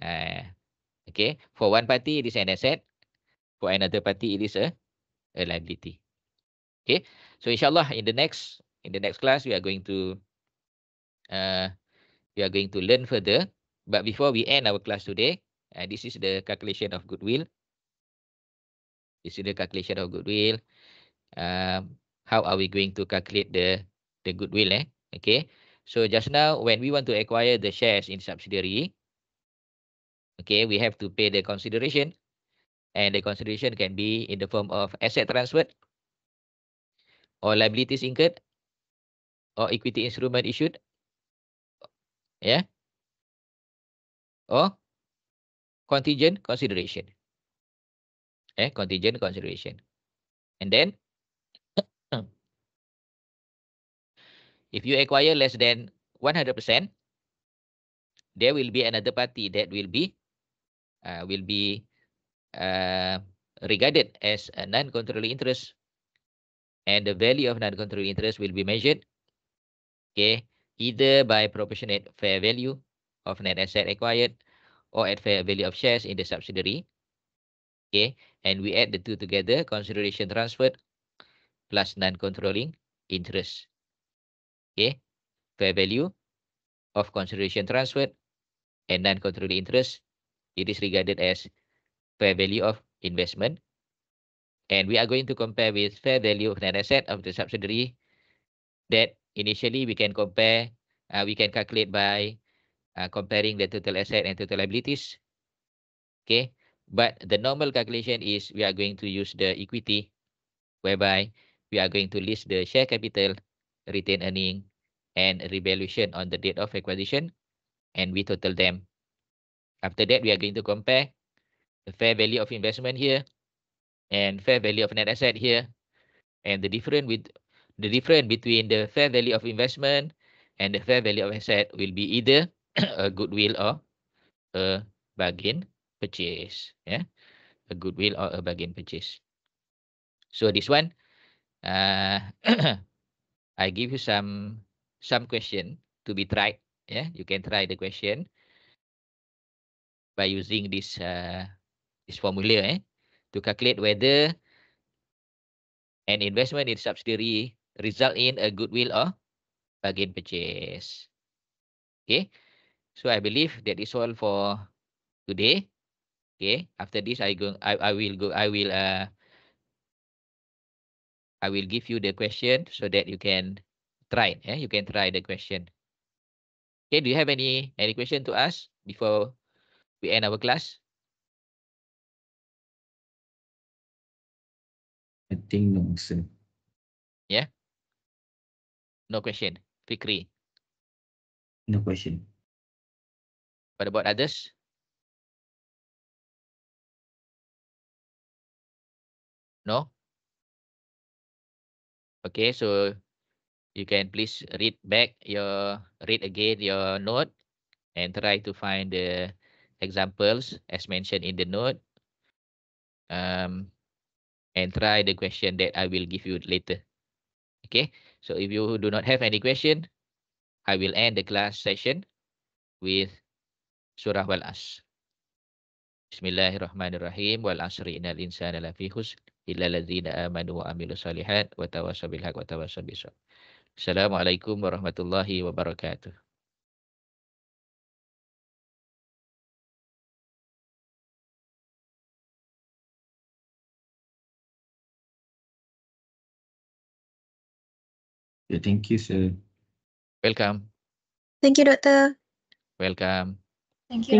Uh, okay. For one party, it is an asset. For another party, it is a, a liability. Okay. So inshallah, in the next in the next class, we are going to uh, we are going to learn further but before we end our class today, uh, this is the calculation of goodwill. This is the calculation of goodwill. Um, how are we going to calculate the, the goodwill? Eh? Okay. So just now, when we want to acquire the shares in subsidiary, okay, we have to pay the consideration. And the consideration can be in the form of asset transfer, or liabilities incurred or equity instrument issued. Yeah, or contingent consideration. Eh, contingent consideration. And then if you acquire less than 100%, there will be another party that will be uh, will be uh, regarded as a non-controlling interest and the value of non-controlling interest will be measured okay either by proportionate fair value of net asset acquired or at fair value of shares in the subsidiary. Okay, and we add the two together, consideration transferred plus non-controlling interest. Okay, fair value of consideration transferred and non-controlling interest, it is regarded as fair value of investment. And we are going to compare with fair value of net asset of the subsidiary that initially we can compare, uh, we can calculate by uh, comparing the total asset and total liabilities. Okay, but the normal calculation is we are going to use the equity, whereby we are going to list the share capital, retained earning, and revaluation on the date of acquisition, and we total them. After that, we are going to compare the fair value of investment here, and fair value of net asset here, and the difference with the difference between the fair value of investment and the fair value of asset will be either a goodwill or a bargain purchase. Yeah, a goodwill or a bargain purchase. So this one, uh, I give you some some question to be tried. Yeah, you can try the question by using this uh, this formula eh, to calculate whether an investment in subsidiary result in a goodwill or bargain purchase. Okay, so I believe that is all for today. Okay. After this, I go. I, I will go. I will. Uh, I will give you the question so that you can try. Yeah, you can try the question. Okay. Do you have any any question to ask before we end our class? I think no, sir. Yeah. No question. Fikri. No question. What about others? No? Okay, so you can please read back your, read again your note and try to find the examples as mentioned in the note. Um, and try the question that I will give you later. Okay, so if you do not have any question, I will end the class session with surah Al as Bismillahirrahmanirrahim wal asri innal insana lafi husn illa ladzina amanu wa amilus salihat. wa tawassaw bil wa tawassaw bis Assalamualaikum warahmatullahi wabarakatuh Yeah, thank you, sir. Welcome. Thank you, doctor. Welcome. Thank you.